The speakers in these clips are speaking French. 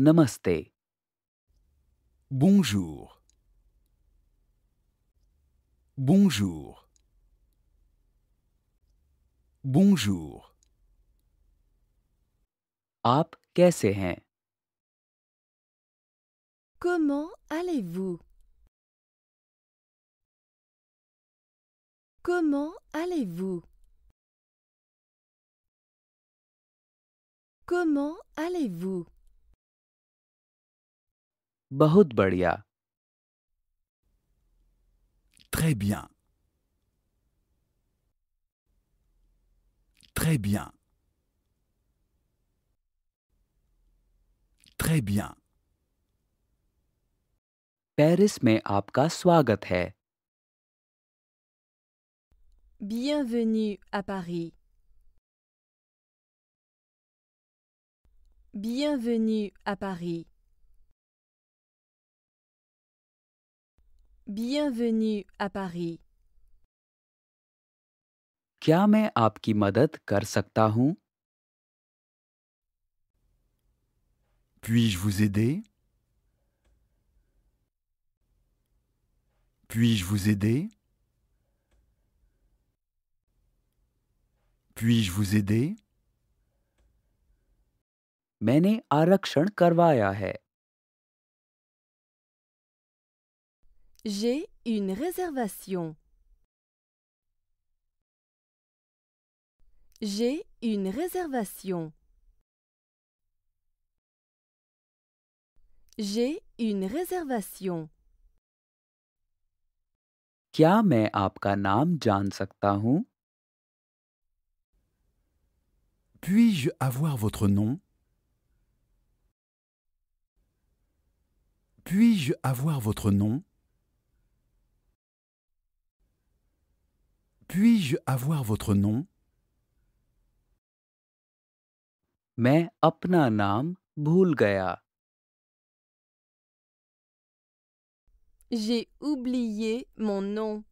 Namaste. Bonjour. Bonjour. Bonjour. Aap kaise Comment allez-vous Comment allez-vous Comment allez-vous बहुत Très bien. Très bien. Très bien. Paris mein Bienvenue à Paris. Bienvenue à Paris. Bienvenue à Paris. क्या मैं आपकी मदद Puis-je vous aider? Puis-je vous aider? Puis-je vous aider? मैंने आरक्षण करवाया J'ai une réservation. J'ai une réservation. J'ai une réservation. Puis-je avoir votre nom? Puis-je avoir votre nom? Puis-je avoir votre nom Mais apna J'ai oublié mon nom.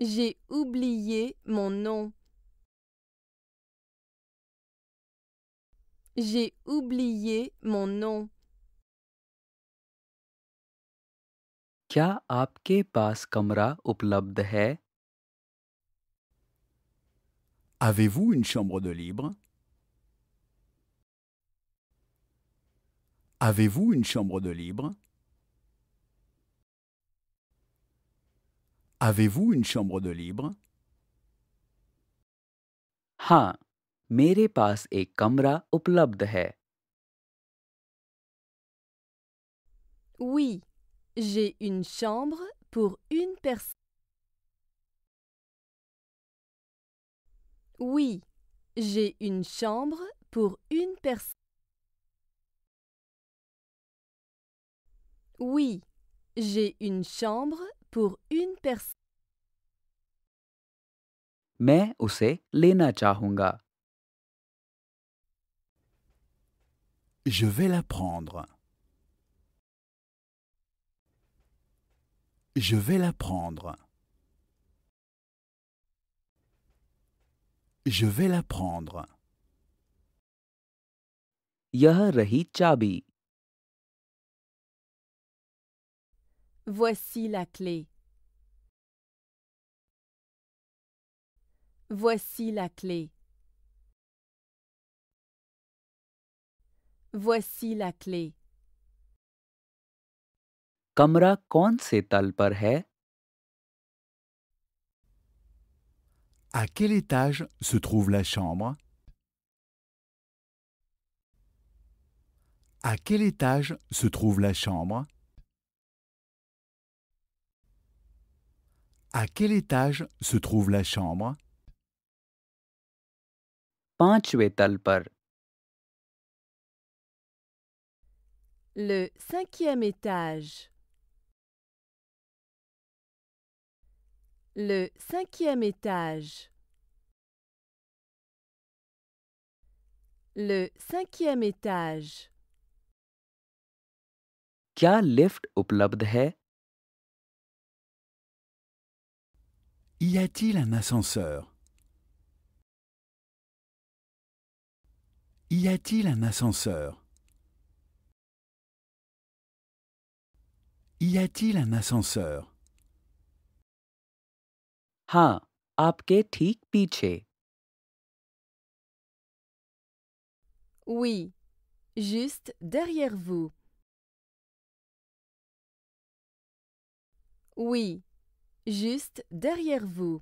J'ai oublié mon nom. J'ai oublié mon nom. क्या आपके पास कमरा उपलब्ध Avez-vous une chambre de libre Avez-vous une chambre de libre Avez-vous une chambre de libre Ha, mere paas ek kamra uplabdh hai. Oui, j'ai une chambre pour une personne. Oui, j'ai une chambre pour une personne. Oui, j'ai une chambre pour une personne. Mais usse Lena Chahunga. Je vais la prendre. Je vais la prendre. Je vais la prendre. यह रही Voici la clé. Voici la clé. Voici la clé. À quel étage se trouve la chambre À quel étage se trouve la chambre À quel étage se trouve la chambre Le cinquième étage. Le cinquième étage. Le cinquième étage. Kya lift hai? Y a-t-il un ascenseur Y a-t-il un ascenseur Y a-t-il un ascenseur हाँ आपके ठीक पीछे Oui, juste derrière vous. Oui, juste derrière vous.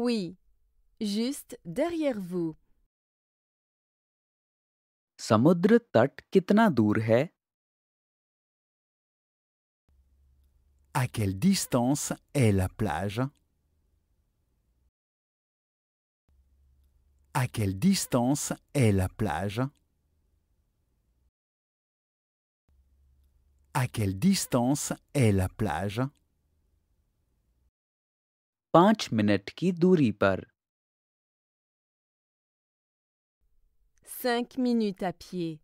Oui, juste derrière vous. समुद्र तट कितना दूर है À quelle distance est la plage À quelle distance est la plage À quelle distance est la plage Cinq minutes qui par 5 minutes à pied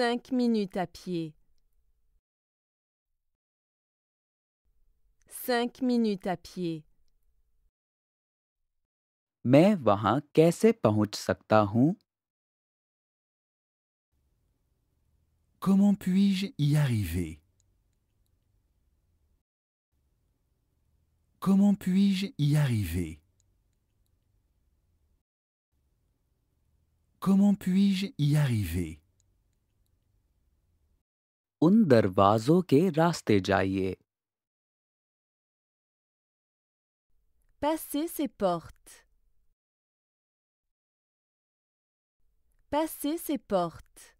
Cinq minutes à pied. Cinq minutes à pied. मैं वहां कैसे पहुंच सकता हूं? Comment puis-je y arriver? Comment puis-je y arriver? Comment puis-je y arriver? उन दरवाजों के Passez ces portes. Passez ces portes.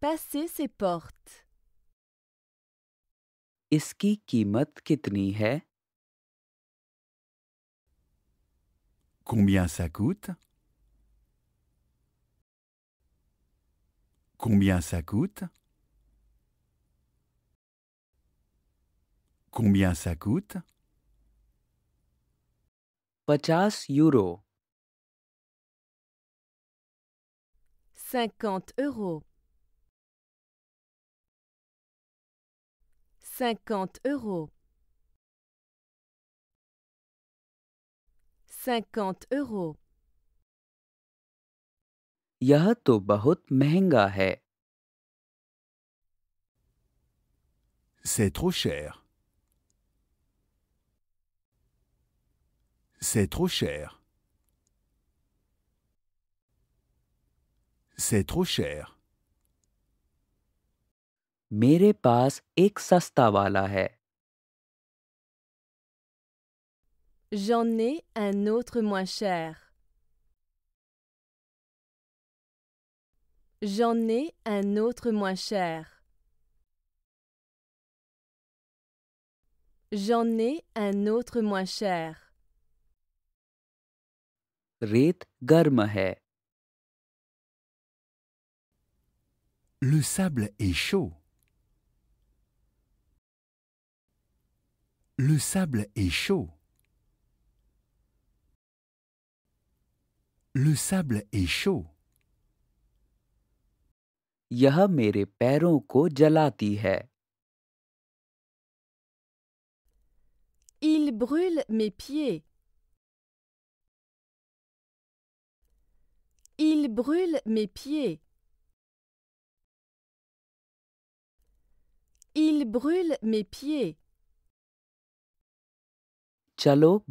Passez ces portes. इसकी Combien ça coûte Combien ça coûte Combien ça coûte 50 euros. 50 euros. 50 euros. 50 euros. C'est trop cher. C'est trop cher. C'est trop cher. मेरे पास एक J'en ai un autre moins cher. J'en ai un autre moins cher. J'en ai un autre moins cher. Le sable est chaud. Le sable est chaud. Le sable est chaud. Il brûle mes pieds. Il brûle mes pieds. Il brûle mes pieds. Chalo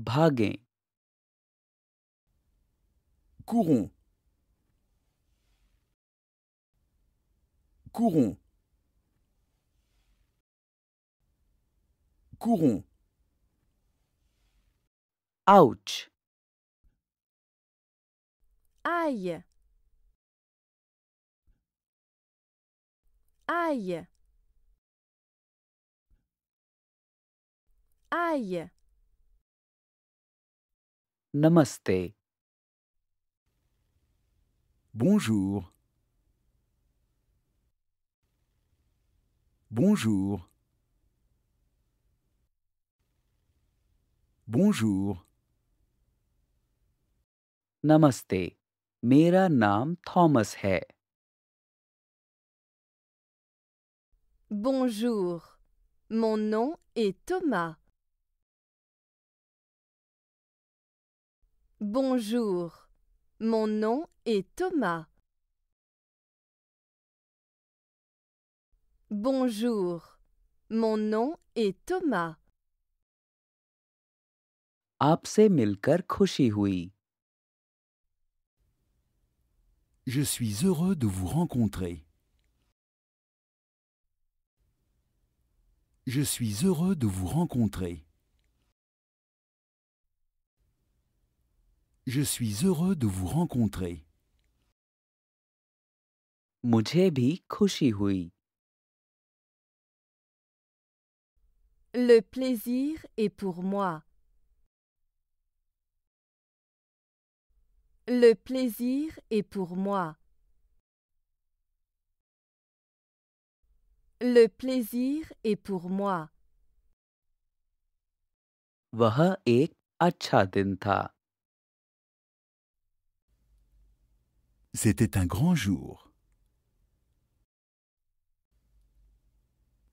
Courons. courons courons ouch aïe aïe aïe namaste bonjour Bonjour. Bonjour. Namaste. Mera nam Thomas hai. Bonjour. Mon nom est Thomas. Bonjour. Mon nom est Thomas. Bonjour, mon nom est Thomas. Je suis heureux de vous rencontrer. Je suis heureux de vous rencontrer. Je suis heureux de vous rencontrer. Le plaisir est pour moi. Le plaisir est pour moi. Le plaisir est pour moi. C'était un grand jour.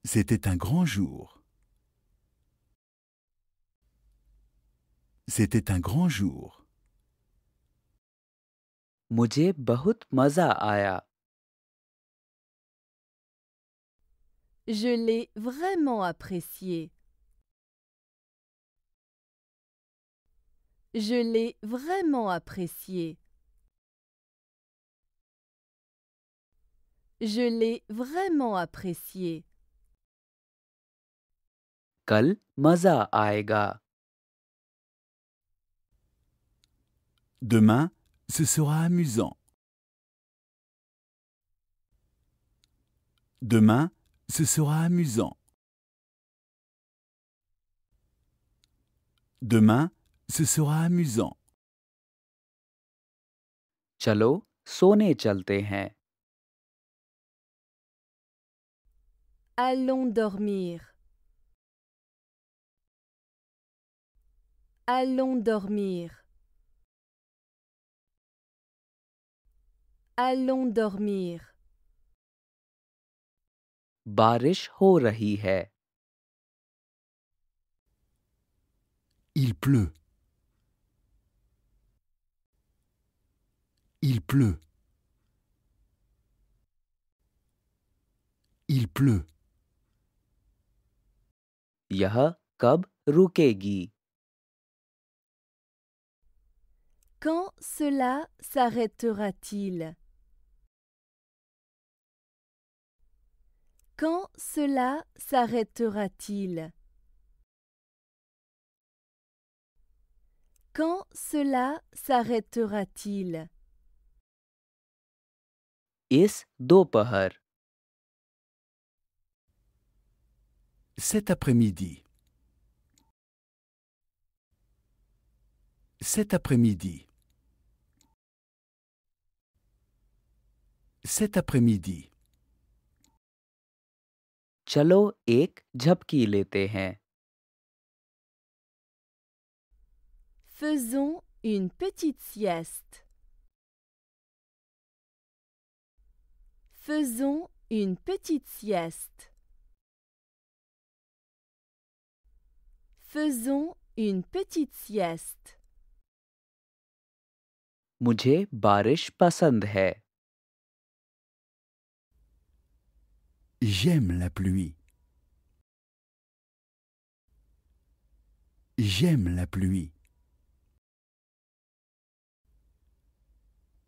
C'était un grand jour. C'était un grand jour. Bahut Je l'ai vraiment apprécié. Je l'ai vraiment apprécié. Je l'ai vraiment apprécié. Kal maza Demain, ce sera amusant. Demain, ce sera amusant. Demain, ce sera amusant. Chalo, sonne chalte Allons dormir. Allons dormir. Allons dormir. Barish ho rahi Il pleut. Il pleut. Il pleut. Yaha kab rukegi. Quand cela s'arrêtera-t-il Quand cela s'arrêtera-t-il Quand cela s'arrêtera-t-il Is dopahar. Cet après-midi. Cet après-midi. Cet après-midi. चलो एक झपकी लेते हैं Faisons une petite sieste. Faisons une petite sieste. Faisons une petite sieste. मुझे बारिश पसंद है J'aime la pluie. J'aime la pluie.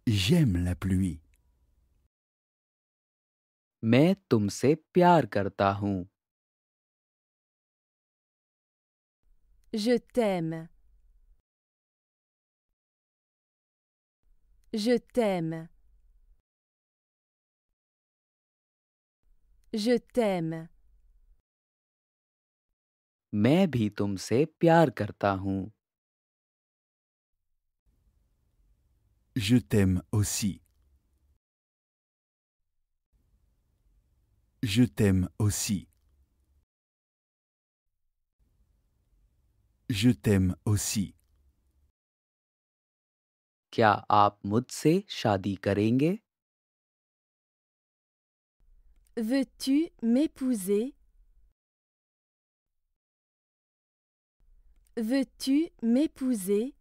J'aime la pluie. Mais तुमसे प्यार करता हूं Je t'aime. Je t'aime. Je t'aime. मैं भी तुमसे प्यार करता हूं Je t'aime aussi. Je t'aime aussi. Je t'aime aussi. क्या आप मुझसे शादी करेंगे Veux-tu m'épouser Veux-tu m'épouser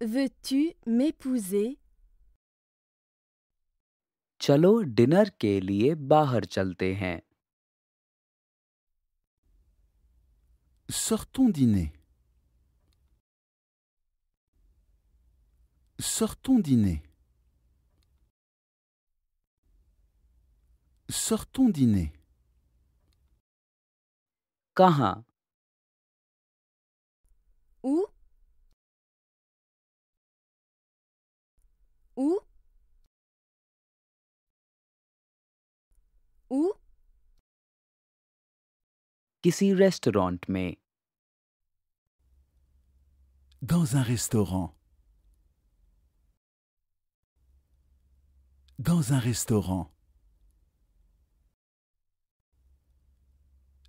Veux-tu m'épouser Chalo dinner ke liye bahar chalte Sortons dîner. Sortons dîner. Sortons dîner. कहाँ Où Où Où restaurant Dans un restaurant. Dans un restaurant.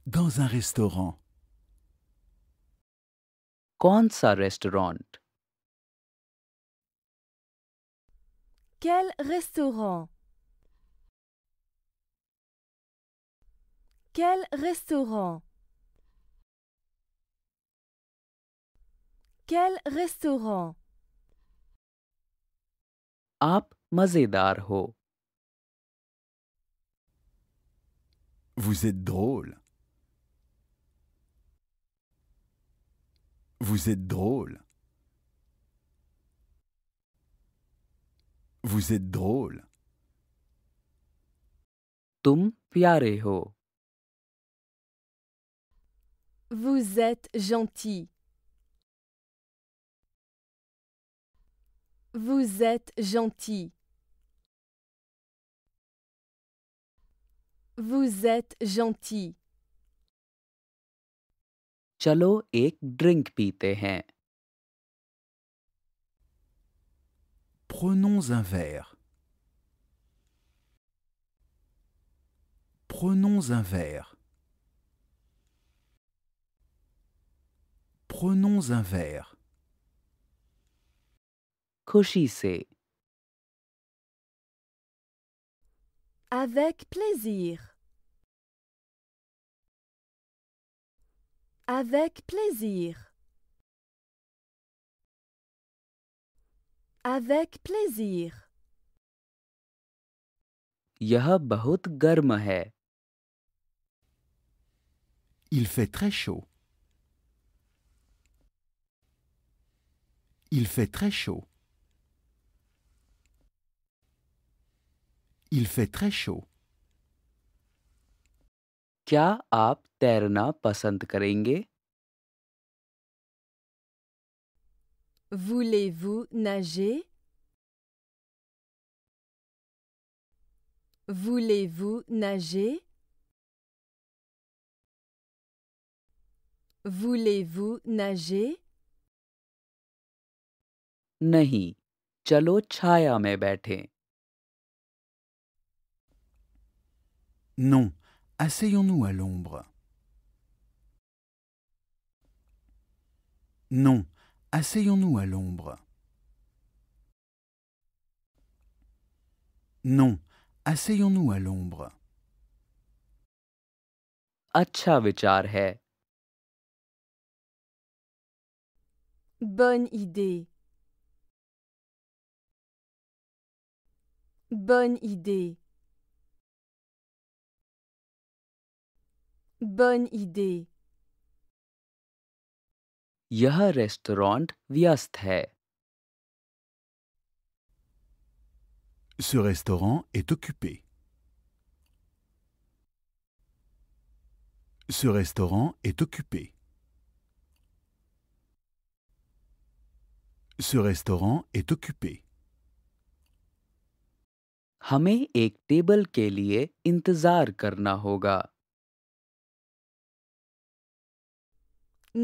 dans un restaurant Qu'on restaurant Quel restaurant Quel restaurant Quel restaurant Vous êtes drôle. Vous êtes drôle. Vous êtes drôle. Vous êtes gentil. Vous êtes gentil. Vous êtes gentil. Prenons un verre. Prenons un verre. Prenons un verre. Cochissez. Avec plaisir. Avec plaisir. Avec plaisir. Il fait très chaud. Il fait très chaud. Il fait très chaud. तैरना पसंद करेंगे Voulez-vous nager Voulez-vous nager Voulez-vous nager नहीं चलो छाया में बैठें Non, asseyons-nous à l'ombre. Non, asseyons-nous à l'ombre. Non, asseyons-nous à l'ombre. Bonne idée. Bonne idée. Bonne idée. यह रेस्टोरेंट व्यस्त है Ce restaurant est occupé. Ce restaurant est occupé. Ce restaurant est occupé. हमें एक टेबल के लिए इंतजार करना होगा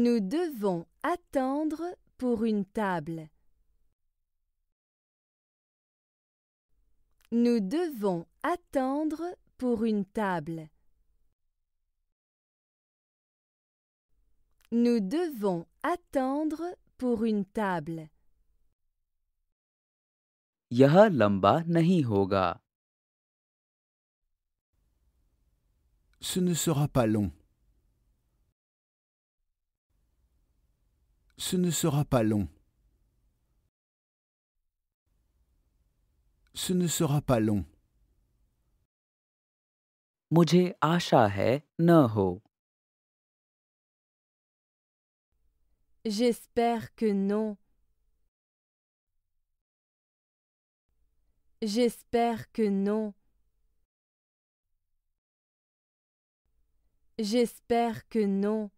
Nous devons Attendre pour une table. Nous devons attendre pour une table. Nous devons attendre pour une table. Ce ne sera pas long. Ce ne sera pas long. Ce ne sera pas long. Mujhe aasha Naho. na J'espère que non. J'espère que non. J'espère que non.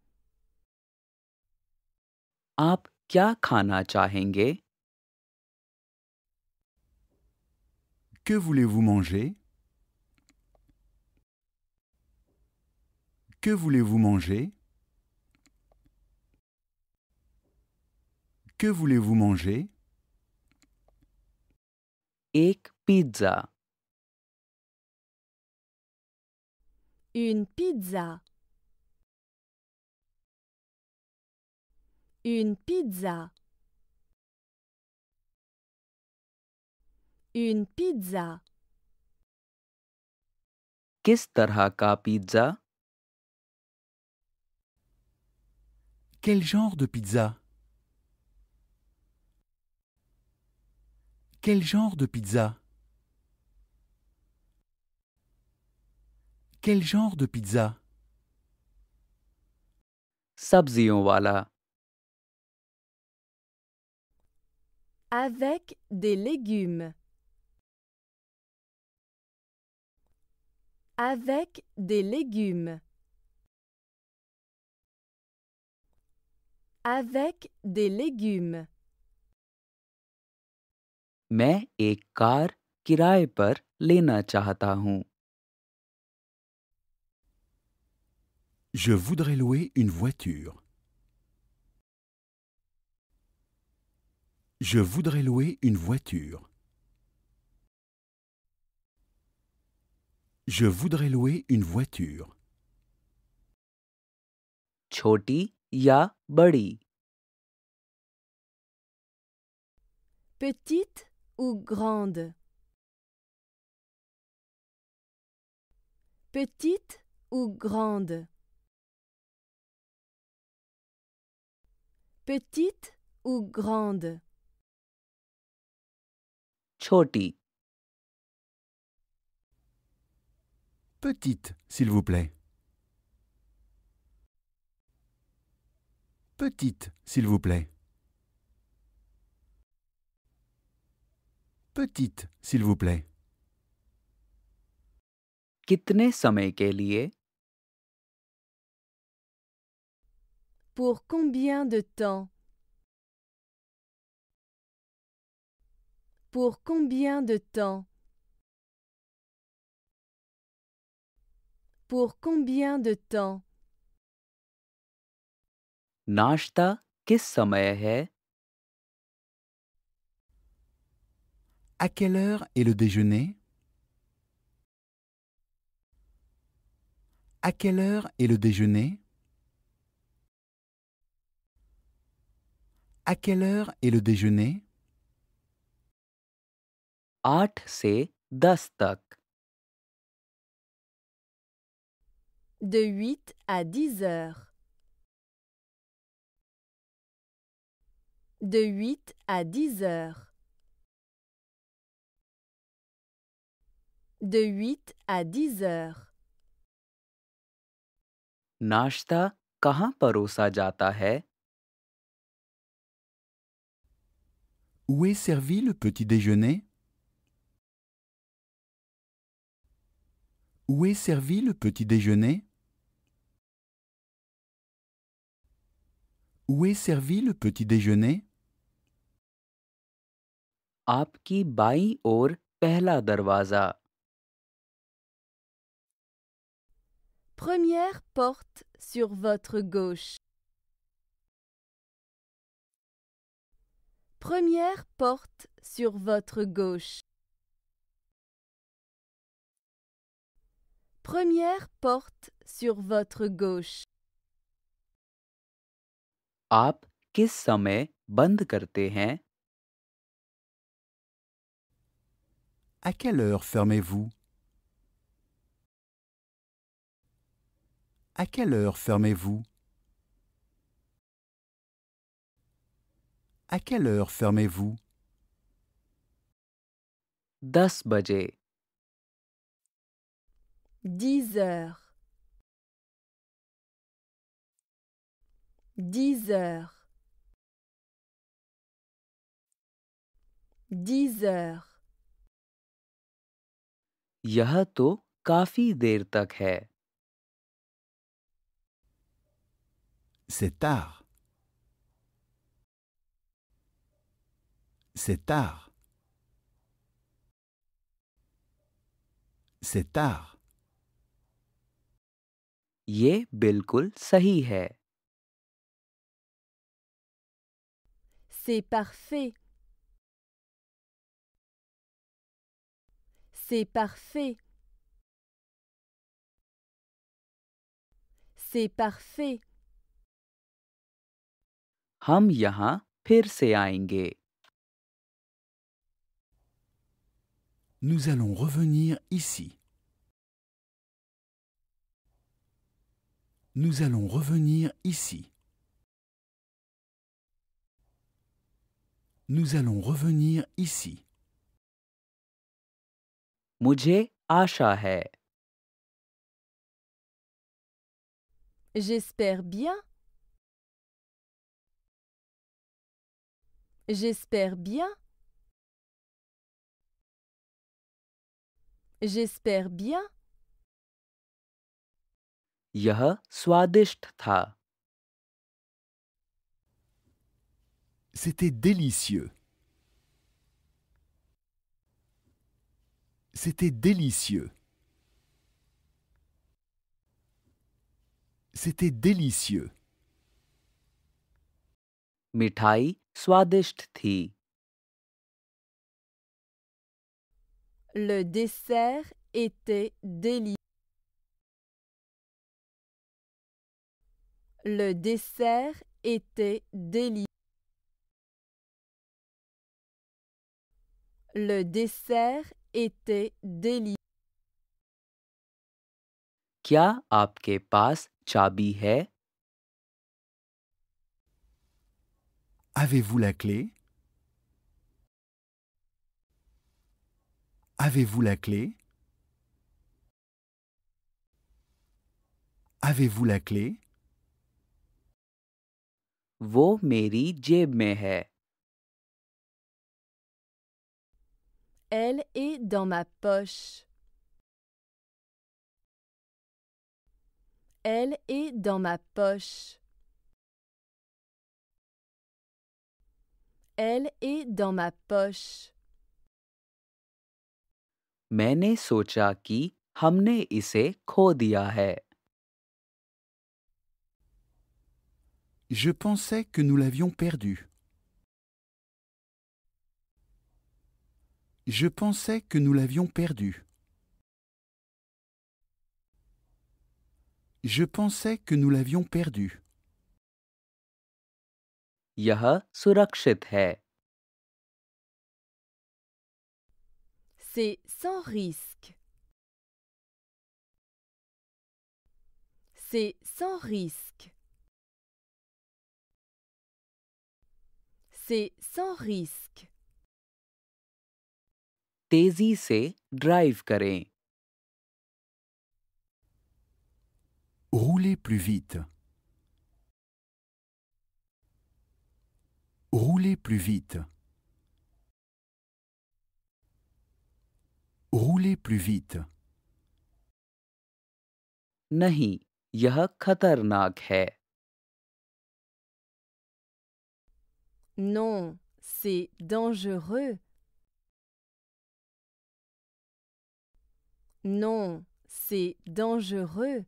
Que voulez-vous manger Que voulez-vous manger Que voulez-vous manger pizza. Une pizza. Une pizza. Une pizza. Qu'est-ce pizza? Quel genre de pizza Quel genre de pizza Quel genre de pizza Sabziyon voilà. Avec des légumes. Avec des légumes. Avec des légumes. Mais et car par Je voudrais louer une voiture. Je voudrais louer une voiture. Je voudrais louer une voiture. Choti ya badi. Petite ou grande Petite ou grande Petite ou grande Petite, s'il vous plaît. Petite, s'il vous plaît. Petite, s'il vous plaît. Pour combien de temps Pour combien de temps Pour combien de temps Nashta kis samay À quelle heure est le déjeuner À quelle heure est le déjeuner À quelle heure est le déjeuner आठ से दस तक De 8 à 10 heures. De 8 à 10 heures. De 8 à 10 heures. नाश्ता कहाँ परोसा जाता है Où est servi le petit déjeuner Où est servi le petit déjeuner Où est servi le petit déjeuner आपकी बाई ओर पहला दरवाजा Première porte sur votre gauche. Première porte sur votre gauche. Première porte sur votre gauche. À quelle heure fermez-vous À quelle heure fermez-vous À quelle heure fermez-vous 10 Dix heures. Dix heures. Dix heures. C'est tard. C'est tard. C'est tard. C'est parfait. C'est parfait. C'est parfait. Ham Nous allons revenir ici. nous allons revenir ici. Nous allons revenir ici. Mujhe J'espère bien. J'espère bien. J'espère bien. C'était délicieux. C'était délicieux. C'était délicieux. Mithai swadisht Le dessert était délicieux. Le dessert était délicieux. Le dessert était délicieux. Kya chabi Avez-vous la clé? Avez-vous la clé? Avez-vous la clé? वो मेरी जेब में है Elle est dans ma poche. Elle est dans ma poche. Elle est dans ma poche. मैंने सोचा कि हमने इसे खो दिया है Je pensais que nous l'avions perdu. Je pensais que nous l'avions perdu. Je pensais que nous l'avions perdu. C'est sans risque. C'est sans risque. C'est sans risque. Tezi se drive करें Roulez plus vite. Roulez plus vite. Roulez plus vite. Nahi, yah khatarnak hai. Non, c'est dangereux. Non, c'est dangereux.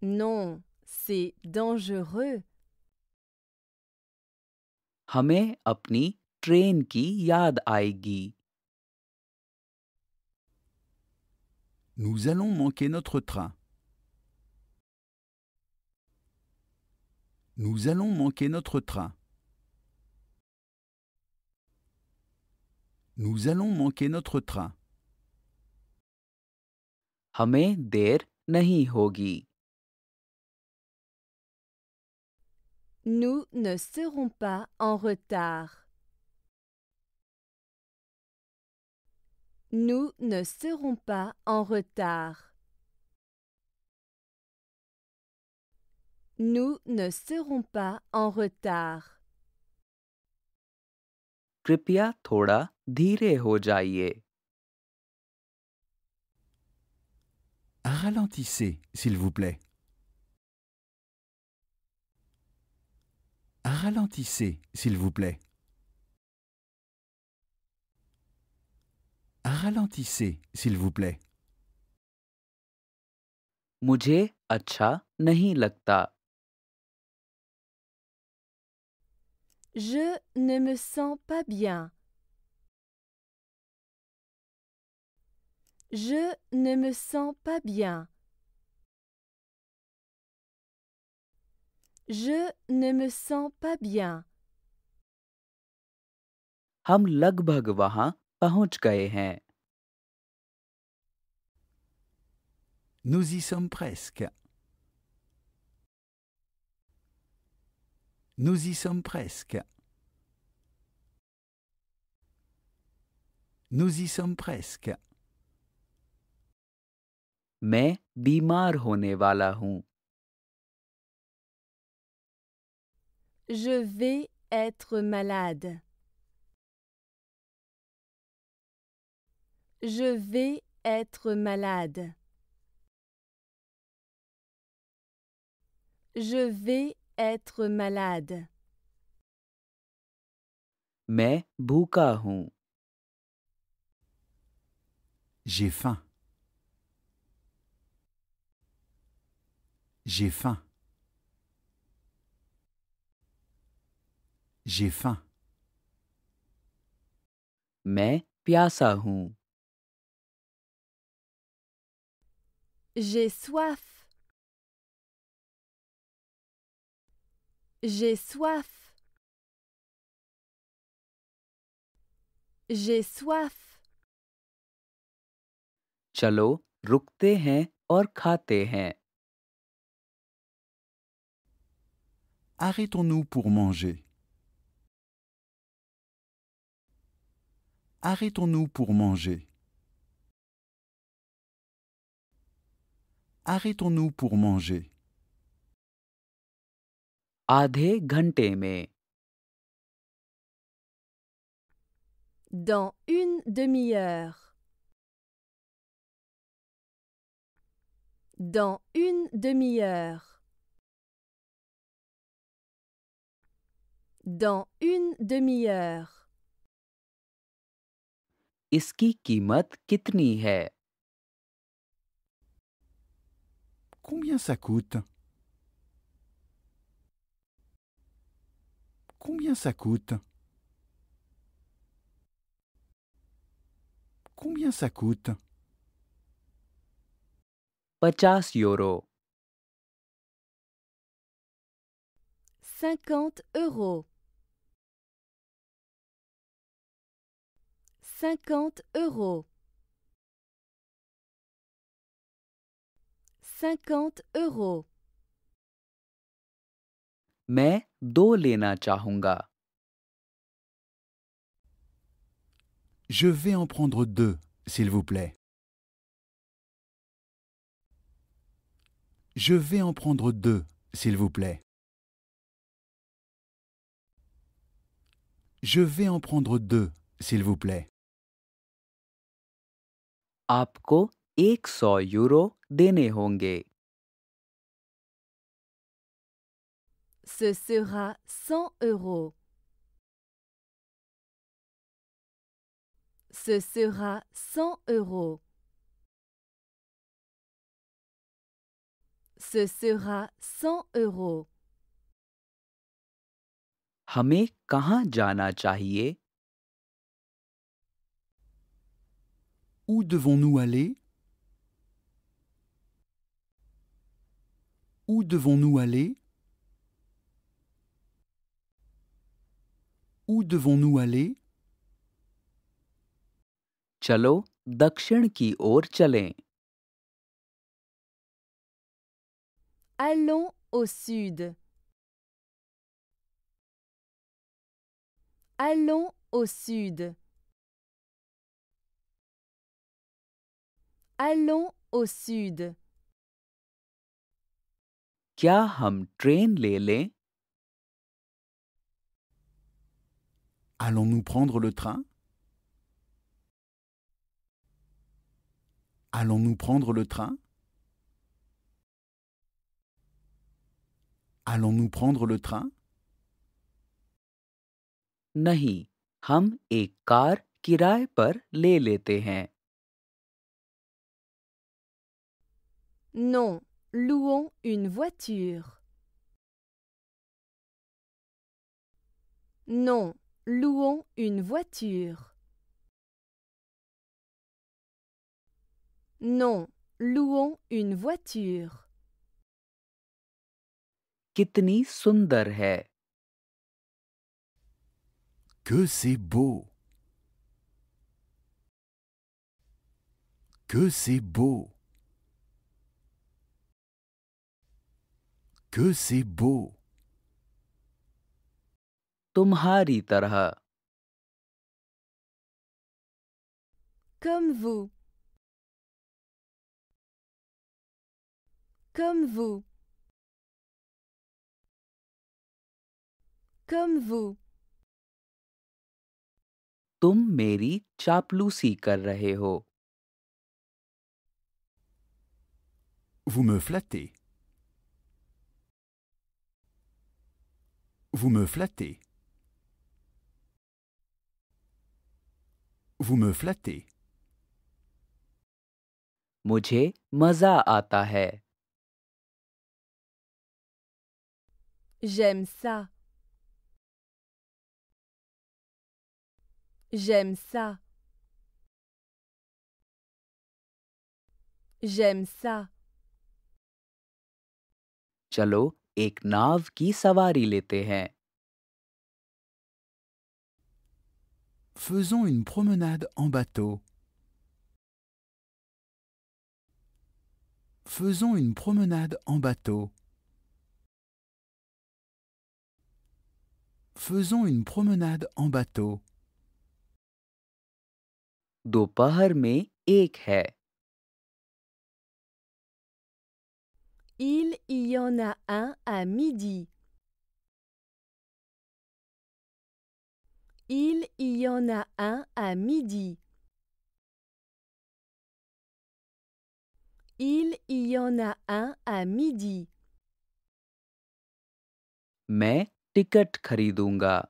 Non, c'est dangereux. Hame apni train ki Nous allons manquer notre train. Nous allons manquer notre train. Nous allons manquer notre train. Nous ne serons pas en retard. Nous ne serons pas en retard. Nous ne serons pas en retard. कृपया Ralentissez, s'il vous plaît. Ralentissez, s'il vous plaît. Ralentissez, s'il vous plaît. nahi Je ne me sens pas bien. Je ne me sens pas bien. Je ne me sens pas bien. Nous y sommes presque. Nous y sommes presque. Nous y sommes presque. Mais Bimarhone Je vais être malade. Je vais être malade. Je vais être malade. Mais भूखा J'ai faim. J'ai faim. J'ai faim. Mais प्यासा J'ai soif. J'ai soif. J'ai soif. Chalo, rukte hain Arrêtons-nous pour manger. Arrêtons-nous pour manger. Arrêtons-nous pour manger. Dans une demi-heure. Dans une demi-heure. Dans une demi-heure. ki mat kitni Combien ça coûte Combien ça coûte Combien ça coûte 50 euros. 50 euros. 50 euros. Mais दो लेना Je vais en prendre deux, s'il vous plaît. Je vais en prendre deux, s'il vous plaît. Je vais en prendre deux, s'il vous plaît. 100 Ce sera cent euros. Ce sera cent euros. Ce sera cent euros. Hame Kaha Jana Où devons-nous aller? Où devons-nous aller? Où devons-nous aller Chalo, dakshin ki or chalé, Allons au sud. Allons au sud. Allons au sud. Kya hum train le Allons-nous prendre le train Allons-nous prendre le train Allons-nous prendre le train Nahi, ham ek car par le Non, louons une voiture. Non, Louons une voiture. Non, louons une voiture. Kitni Que c'est beau. Que c'est beau. Que c'est beau. तुम्हारी तरह Comme vous. Comme vous. Comme vous. तुम मेरी चापलूसी कर रहे हो Vous me flattez. Vous me flattez. Vous me flattez. मुझे मजा आता है J'aime ça. J'aime ça. J'aime ça. चलो एक नाव की सवारी लेते हैं Faisons une promenade en bateau. Faisons une promenade en bateau. Faisons une promenade en bateau. Il y en a un à midi. Il y en a un à midi. Il y en a un à midi. Mais ticket karidunga.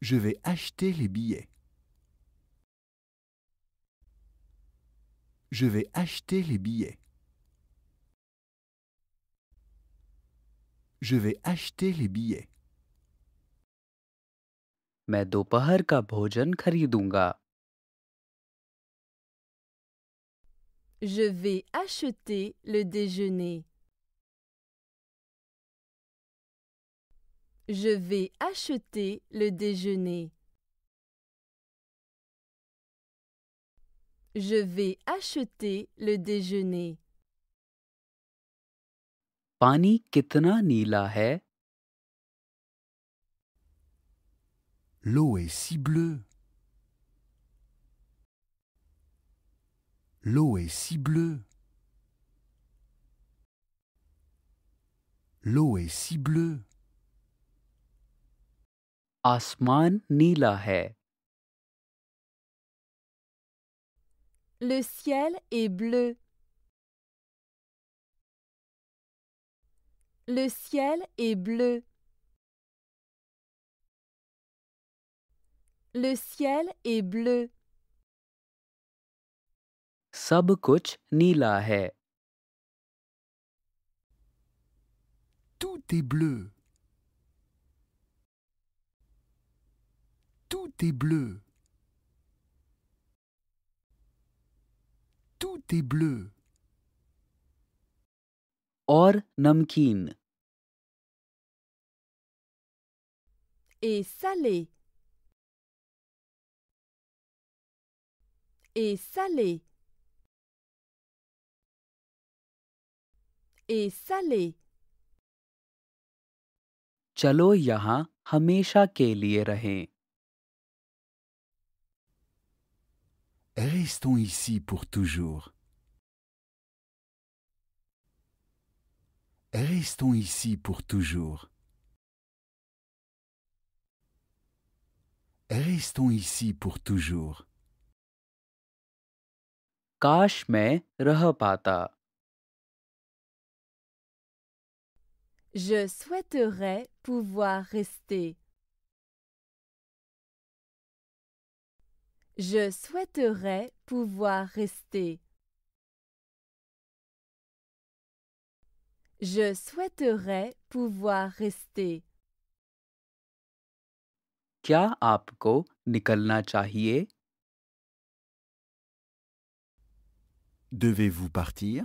Je vais acheter les billets. Je vais acheter les billets. Je vais acheter les billets. मैं दोपहर का भोजन खरीदूंगा Je vais acheter le déjeuner. Je vais acheter le déjeuner. Je vais acheter le déjeuner. Pani kitna Neela hai? L'eau est si bleue. L'eau est si bleue. L'eau est si bleue. Asman Nilahe. hai. Le ciel est bleu. Le ciel est bleu. Le ciel est bleu. Sab ni la hai. Tout est bleu. Tout est bleu. Tout est bleu. Or, namkin. Et salé. et salé et salé चलो यहां हमेशा के लिए Restons ici pour toujours. Restons ici pour toujours. Restons ici pour toujours. काश मैं रह पाता Je souhaiterais pouvoir rester. Je souhaiterais pouvoir rester. Je souhaiterais pouvoir rester. क्या आपको निकलना चाहिए Devez-vous partir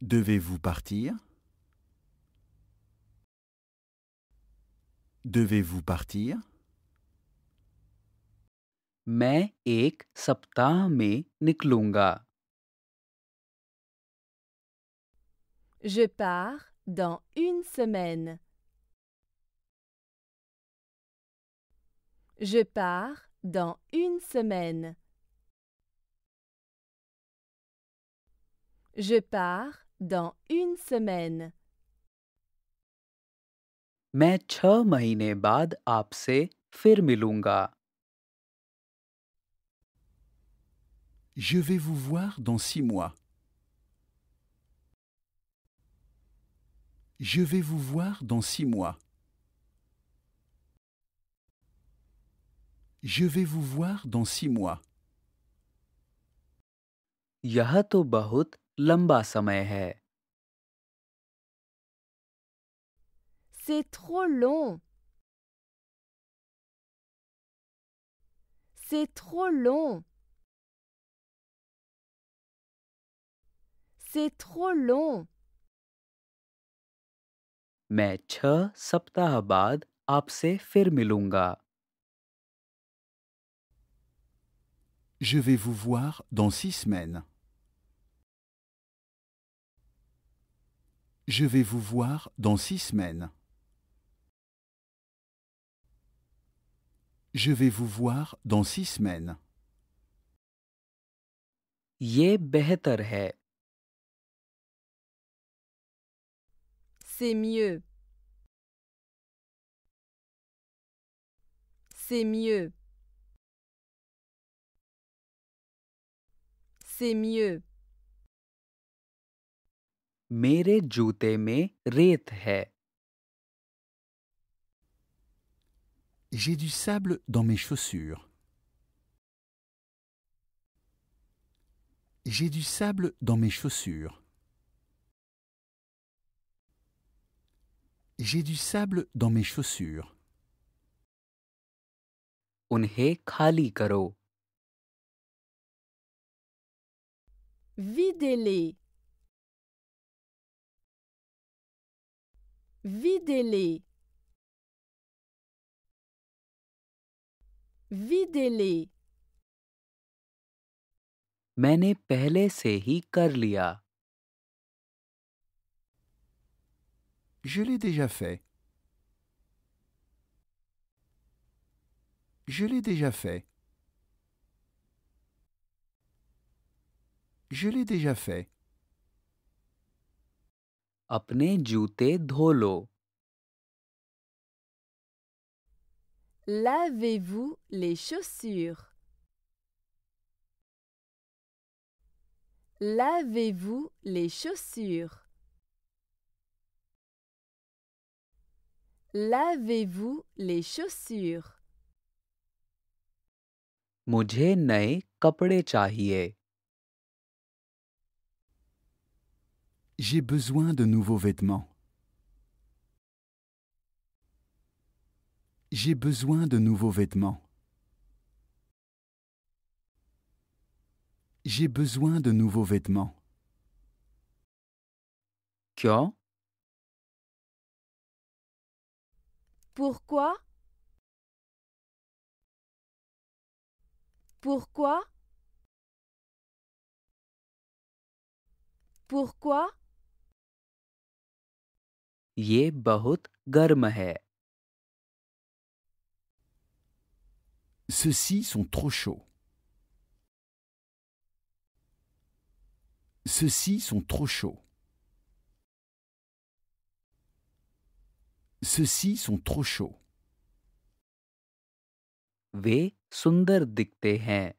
Devez-vous partir Devez-vous partir Mais ek saptah mein Je pars dans une semaine. Je pars dans une semaine. Je pars dans une semaine. Je vais vous voir dans six mois. Je vais vous voir dans six mois. Je vais vous voir dans six mois. C'est trop long. C'est trop long. C'est trop long. Mais छह सप्ताह बाद आपसे Je vais vous voir dans six semaines. Je vais vous voir dans six semaines. Je vais vous voir dans six semaines. C'est mieux. C'est mieux. c'est mieux. J'ai du sable dans mes chaussures. J'ai du sable dans mes chaussures. J'ai du sable dans mes chaussures. khali karo. Videz-les. Videz-les. Videz-les. मैंने पहले से ही कर लिया Je l'ai déjà fait. Je l'ai déjà fait. Je l'ai déjà fait. Apne jute dholo. Lavez-vous les chaussures. Lavez-vous les chaussures. Lavez-vous les chaussures. J'ai besoin de nouveaux vêtements. J'ai besoin de nouveaux vêtements. J'ai besoin de nouveaux vêtements. Quand Pourquoi Pourquoi Pourquoi ये बहुत गर्म Ceux-ci sont trop chauds. Ceux-ci sont trop chauds. Ceux-ci sont trop chauds. Ve sundar दिखते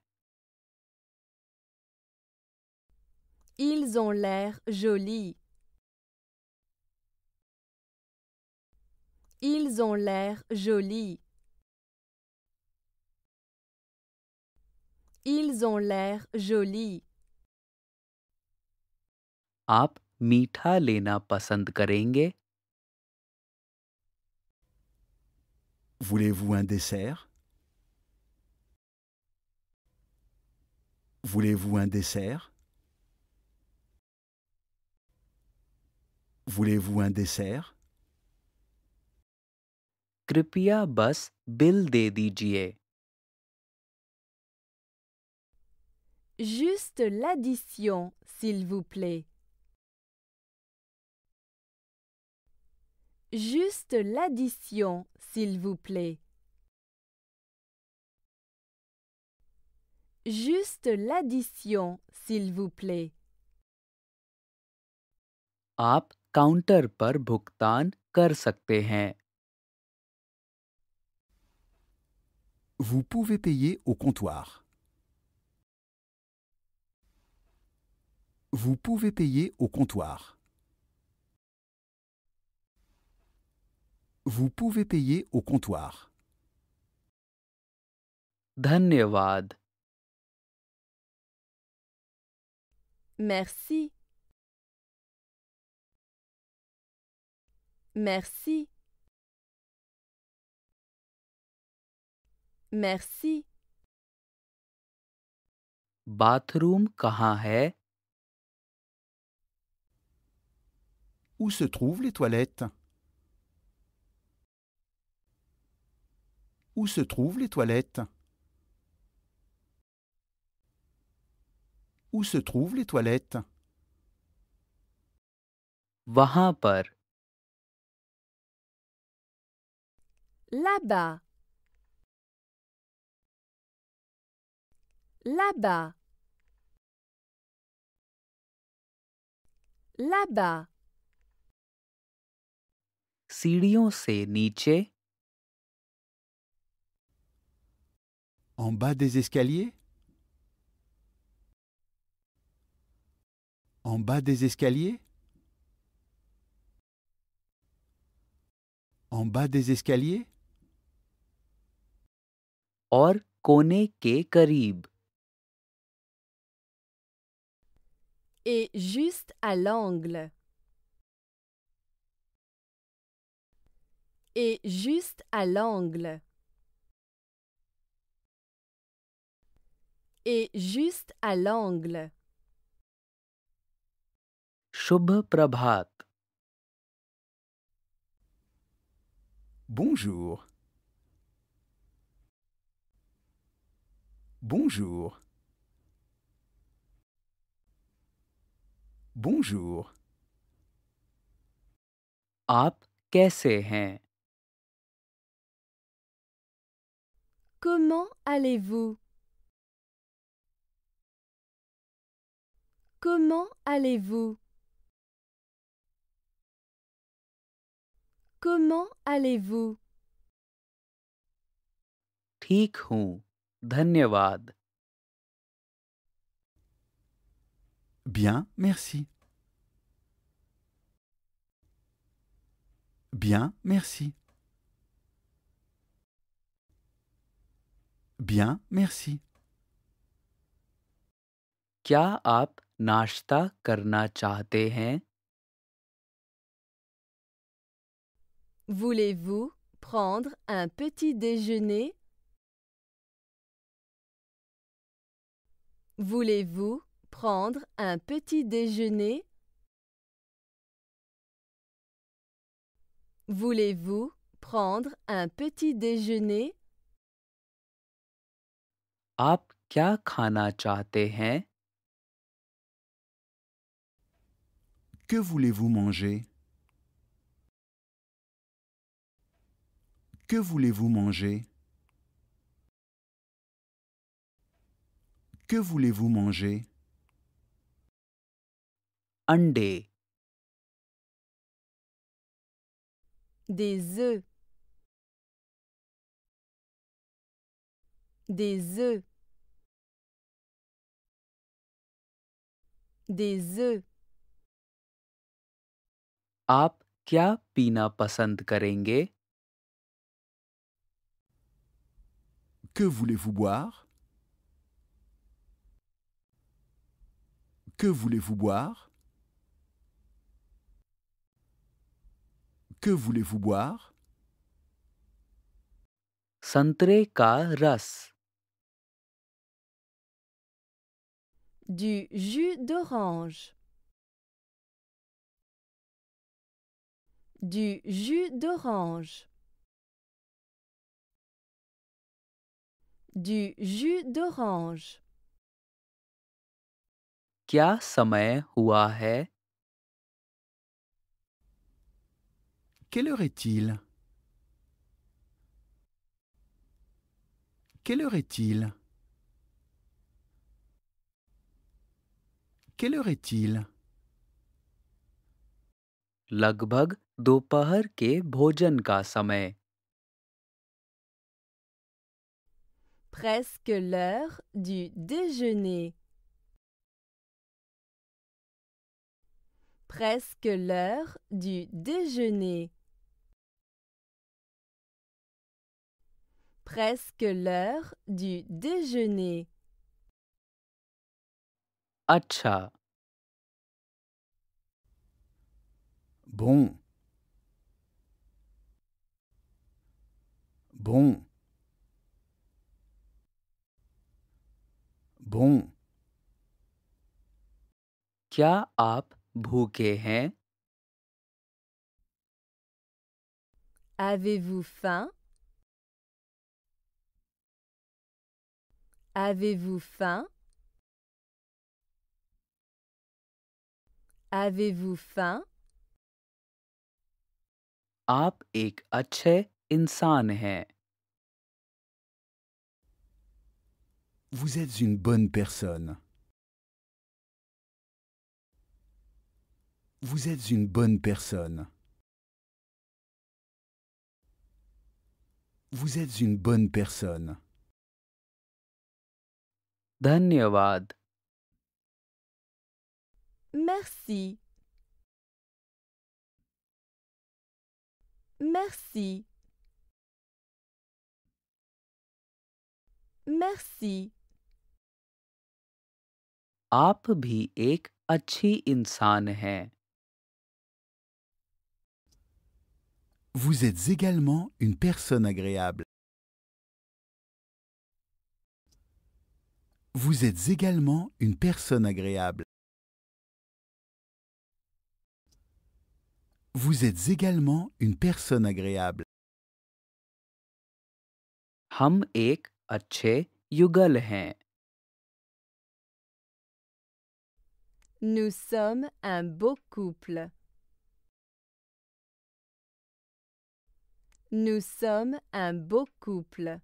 Ils ont l'air jolis. Ils ont l'air jolis. Ils ont l'air jolis. आप मीठा लेना pasant Voulez-vous un dessert Voulez-vous un dessert Voulez-vous un dessert कृपया बस बिल दे दीजिए जुस्त लैडिशियों सिल वुप्ले जुस्त लैडिशियों सिल वुप्ले जुस्त लैडिशियों सिल वुप्ले आप काउंटर पर भुगतान कर सकते हैं Vous pouvez payer au comptoir. Vous pouvez payer au comptoir. Vous pouvez payer au comptoir. Merci. Merci. Merci. Bathroom, Où se trouvent les toilettes Où se trouvent les toilettes Où se trouvent les toilettes par. Là-bas. Là-bas. Là-bas. सीढ़ियों से नीचे En bas des escaliers En bas des escaliers En bas des escaliers और कोने के करीब et juste à l'angle. Et juste à l'angle. Et juste à l'angle. Shubh Prabhat. Bonjour. Bonjour. Bonjour. आप कैसे हैं? Comment allez-vous? Comment allez-vous? Comment allez-vous? ठीक हूँ धन्यवाद Bien, merci. Bien, merci. Bien, merci. क्या आप nashta करना चाहते Voulez-vous prendre un petit déjeuner Voulez-vous Prendre un petit déjeuner. Voulez-vous prendre un petit déjeuner? Que voulez-vous manger? Que voulez-vous manger? Que voulez-vous manger? des œufs des œufs des œufs आप क्या पीना पसंद Que voulez-vous boire Que voulez-vous boire Que voulez-vous boire Santre ka ras. Du jus d'orange. Du jus d'orange. Du jus d'orange. Kya samay hua hai Quelle heure est-il Quelle heure est-il Quelle heure est-il L'agbag do Presque l'heure du déjeuner. Presque l'heure du déjeuner. presque l'heure du déjeuner. Acha. Bon. Bon. Bon. Kya aap Avez-vous faim Avez-vous faim Avez-vous faim Vous êtes une bonne personne. Vous êtes une bonne personne. Vous êtes une bonne personne. धन्यवाद Merci. Merci. Merci. Vous êtes également une personne agréable. Vous êtes également une personne agréable. Vous êtes également une personne agréable. Hum ek ache yugal Nous sommes un beau couple. Nous sommes un beau couple.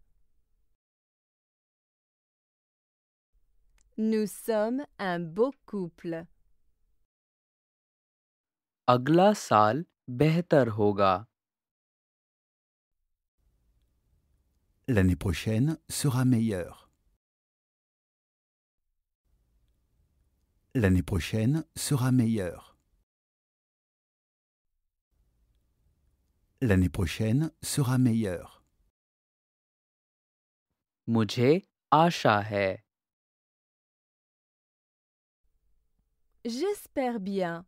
Nous sommes un beau couple. L'année prochaine sera meilleure. L'année prochaine sera meilleure. L'année prochaine sera meilleure. J'espère bien.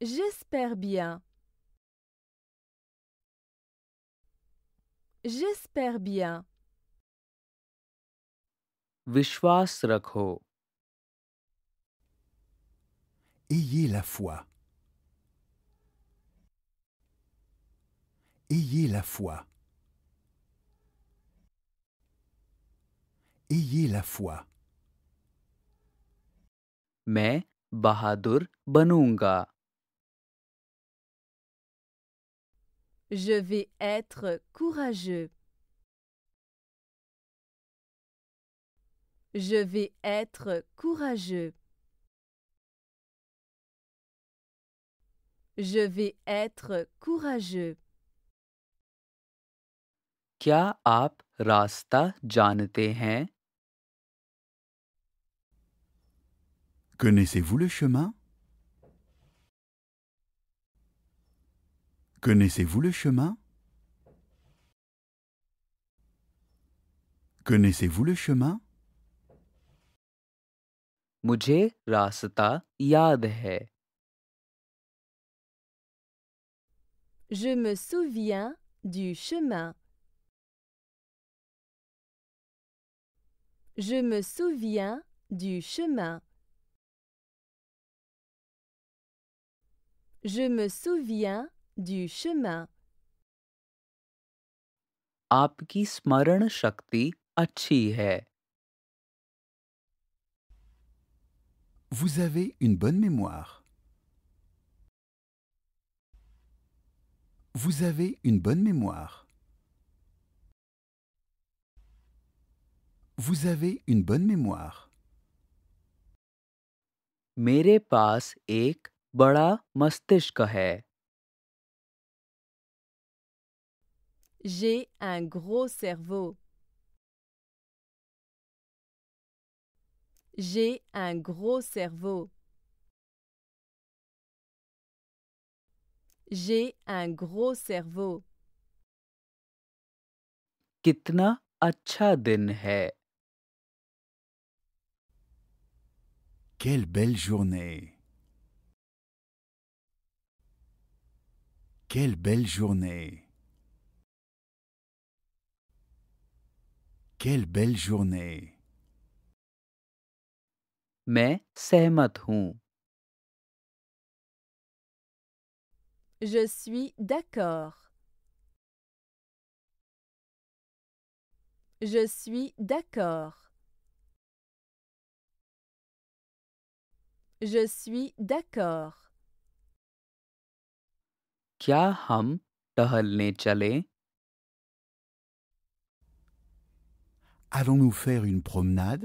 J'espère bien. J'espère bien. Vishwas rakho. Ayez la foi. Ayez la foi. Ayez la foi. मैं बहादुर बनूंगा Je vais être courageux. Je vais être courageux. Je vais être courageux. Kya aap rasta janate hain? Connaissez-vous le chemin Connaissez-vous le chemin Connaissez-vous le chemin rasta Je me souviens du chemin. Je me souviens du chemin. Je me souviens du chemin. smaran shakti Vous avez une bonne mémoire. Vous avez une bonne mémoire. Vous avez une bonne mémoire. J'ai un gros cerveau. J'ai un gros cerveau. J'ai un gros cerveau. Kitna Quelle belle journée Quelle belle journée Quelle belle journée Mais, c'est Matron. Je suis d'accord. Je suis d'accord. Je suis d'accord. क्या हम टहलने चले Allons-nous faire une promenade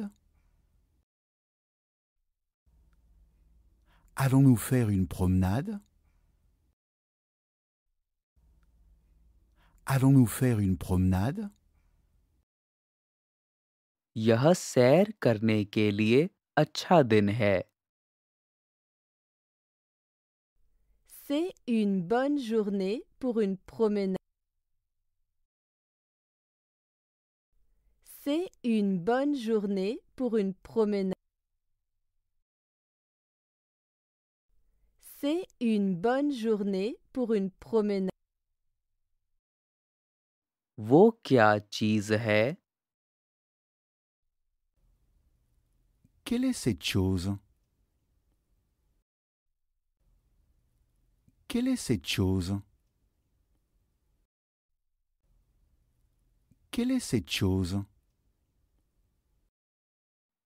Allons-nous faire une promenade Allons-nous faire une promenade यह सैर करने के लिए अच्छा दिन है C'est une bonne journée pour une promenade. C'est une bonne journée pour une promenade. C'est une bonne journée pour une promenade. kya Quelle est cette chose Quelle est cette chose Quelle est cette chose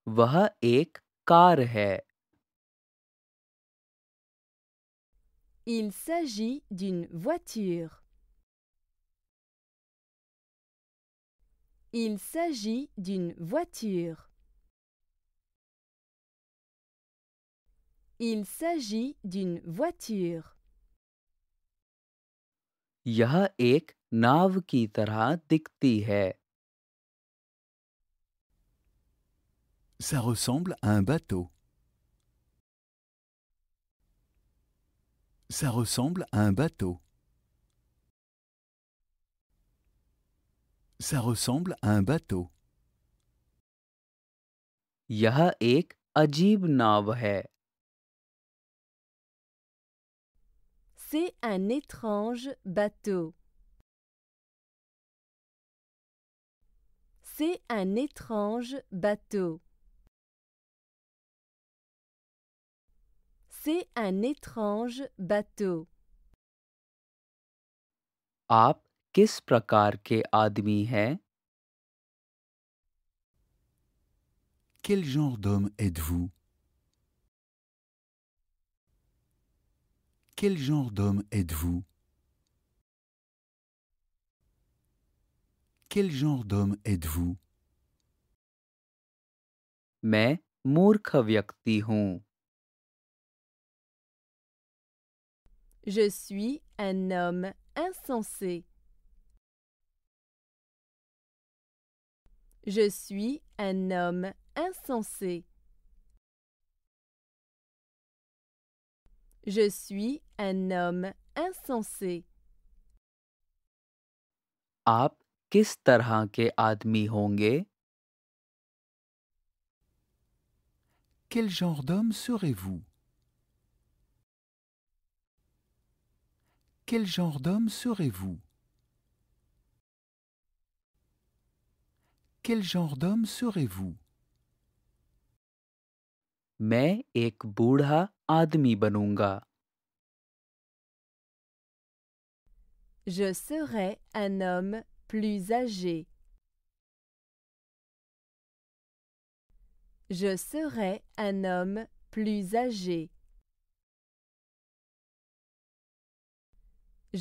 वह एक car Il s'agit d'une voiture. Il s'agit d'une voiture. Il s'agit d'une voiture. यह एक नाव की तरह दिखती है Ça ressemble à un bateau. Ça ressemble à un bateau. Ça ressemble à un bateau. यह एक अजीब नाव है C'est un étrange bateau. C'est un étrange bateau. C'est un étrange bateau. आप Quel genre d'homme êtes-vous Quel genre d'homme êtes-vous Quel genre d'homme êtes-vous Mais Je suis un homme insensé. Je suis un homme insensé. Je suis un homme insensé. Quel genre d'homme serez-vous Quel genre d'homme serez-vous Quel genre d'homme serez-vous मैं एक बूढ़ा आदमी बनूंगा Je serai un homme plus âgé. Je serai un homme plus âgé.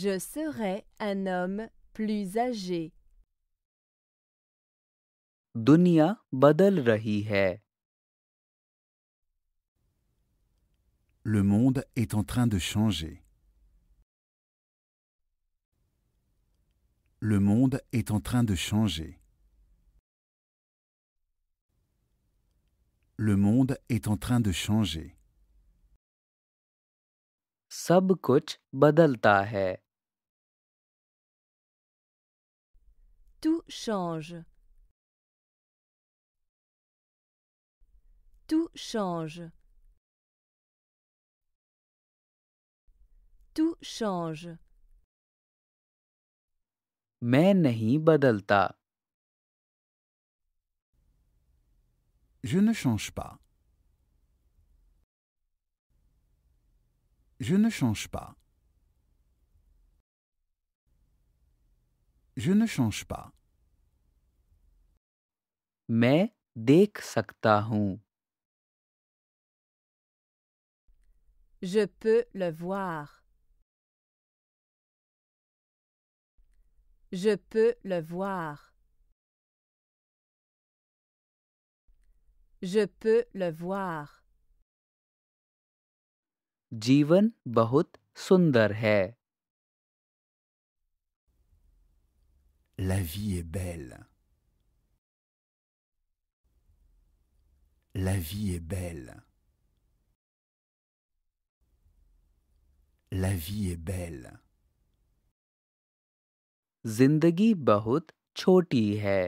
Je serai un homme plus âgé. दुनिया बदल रही है Le monde est en train de changer. Le monde est en train de changer. Le monde est en train de changer. Sab kuch Tout change. Tout change. tout change. Je ne change pas. Je ne change pas. Je ne change pas. Mais dès Je peux le voir. Je peux le voir. Je peux le voir. Jivan bahut La vie est belle. La vie est belle. La vie est belle. जिंदगी बहुत छोटी है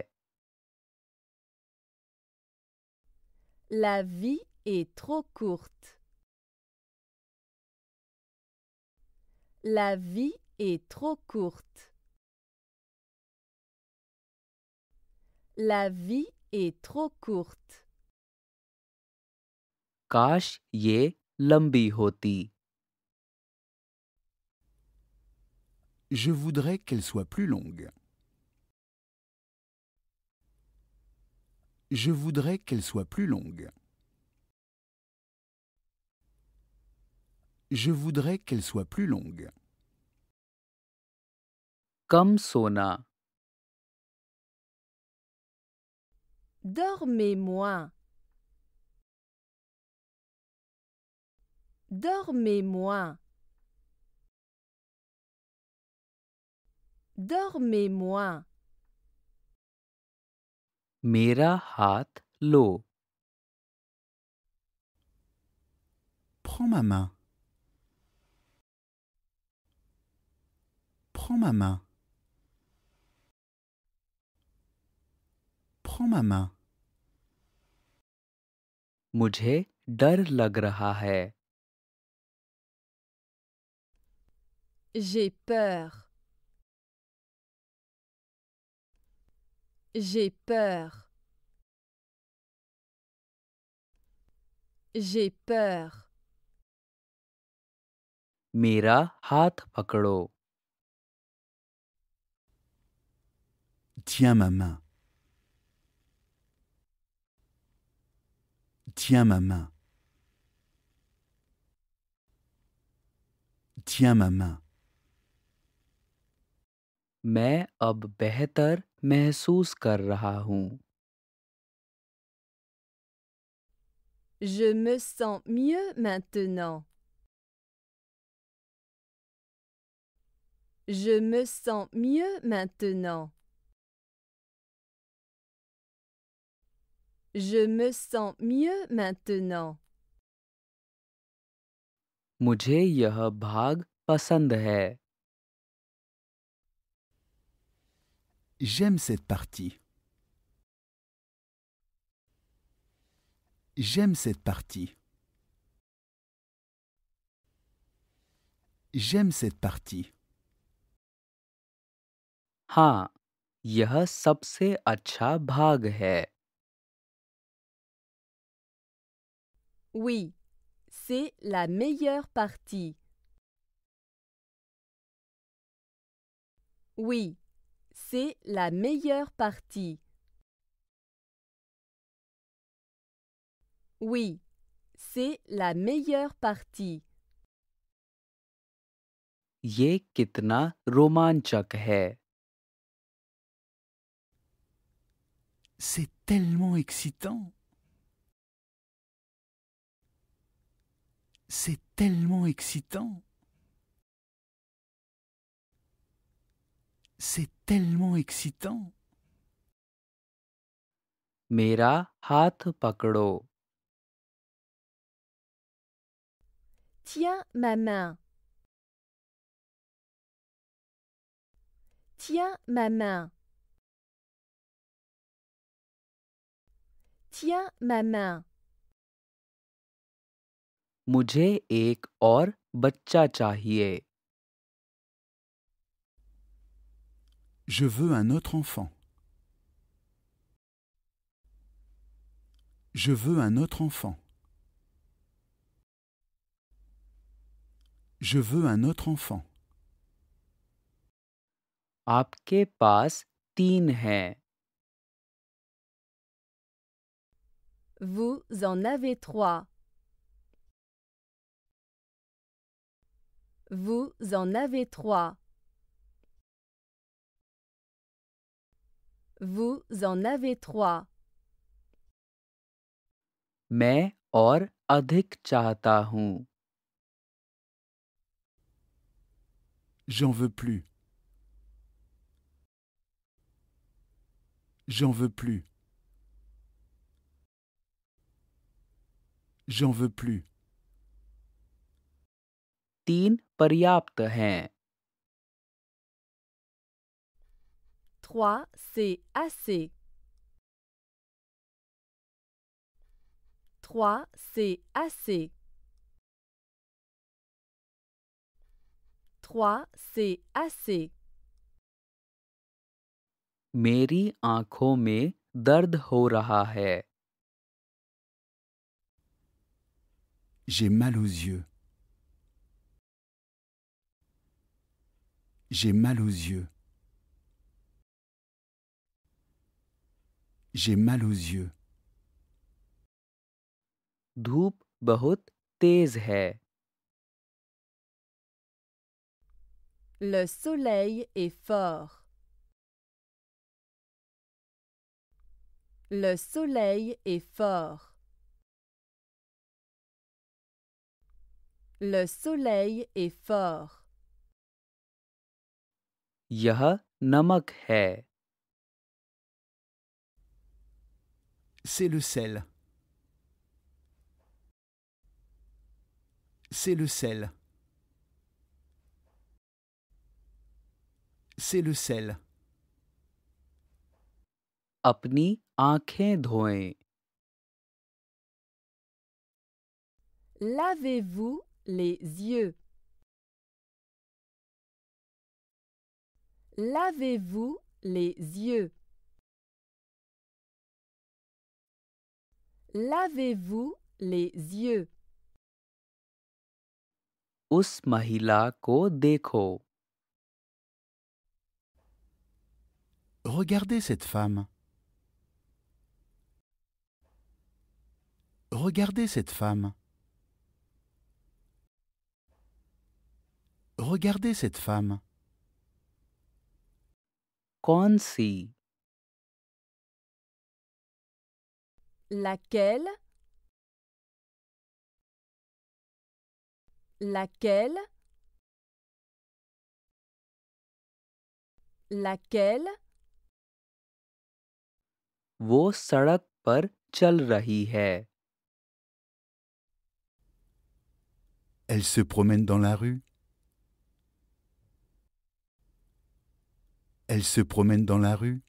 La vie est trop courte. La vie est trop courte. La vie est trop courte. काश ये लंबी होती Je voudrais qu'elle soit plus longue. Je voudrais qu'elle soit plus longue. Je voudrais qu'elle soit plus longue. Comme Sona. Dormez moins. Dormez moins. Dormez moins. Mera hat lo. Prends ma main. Prends ma main. Prends ma main. Mujhe dar lag raha hai. J'ai peur. J'ai peur. J'ai peur. Mira Tiens ma main. Tiens ma main. Tiens ma main. मैं अब बेहतर महसूस कर रहा हूँ Je me sens mieux maintenant. Je me sens mieux maintenant. Je me sens mieux maintenant. मुझे यह भाग पसंद है J'aime cette partie. J'aime cette partie. J'aime cette partie. Ha, Oui, c'est la meilleure partie. Oui, c'est la meilleure partie. Oui, c'est la meilleure partie. C'est tellement excitant. C'est tellement excitant. c'est tellement excitant. Mera हाथ pakdo. Tiens ma main. Tiens ma main. Tiens ma main. मुझे एक और बच्चा चाहिए Je veux un autre enfant. Je veux un autre enfant. Je veux un autre enfant. Aapke Vous en avez trois. Vous en avez trois. Vous en avez trois. मैं और अधिक चाहता हूं J'en veux plus. J'en veux plus. J'en veux plus. तीन पर्याप्त हैं 3, c'est assez. 3, c'est assez. 3, c'est assez. Meri आंखों mein dard ho raha hai. J'ai mal aux yeux. J'ai mal aux yeux. j'ai mal aux yeux. धूप बहुत Le soleil est fort. Le soleil est fort. Le soleil est fort. यह namak C'est le sel. C'est le sel. C'est le sel. Apni Lavez-vous les yeux. Lavez-vous les yeux. Lavez-vous les yeux. Mahila Regardez cette femme. Regardez cette femme. Regardez cette femme. laquelle laquelle laquelle sadak Elle se promène dans la rue. Elle se promène dans la rue.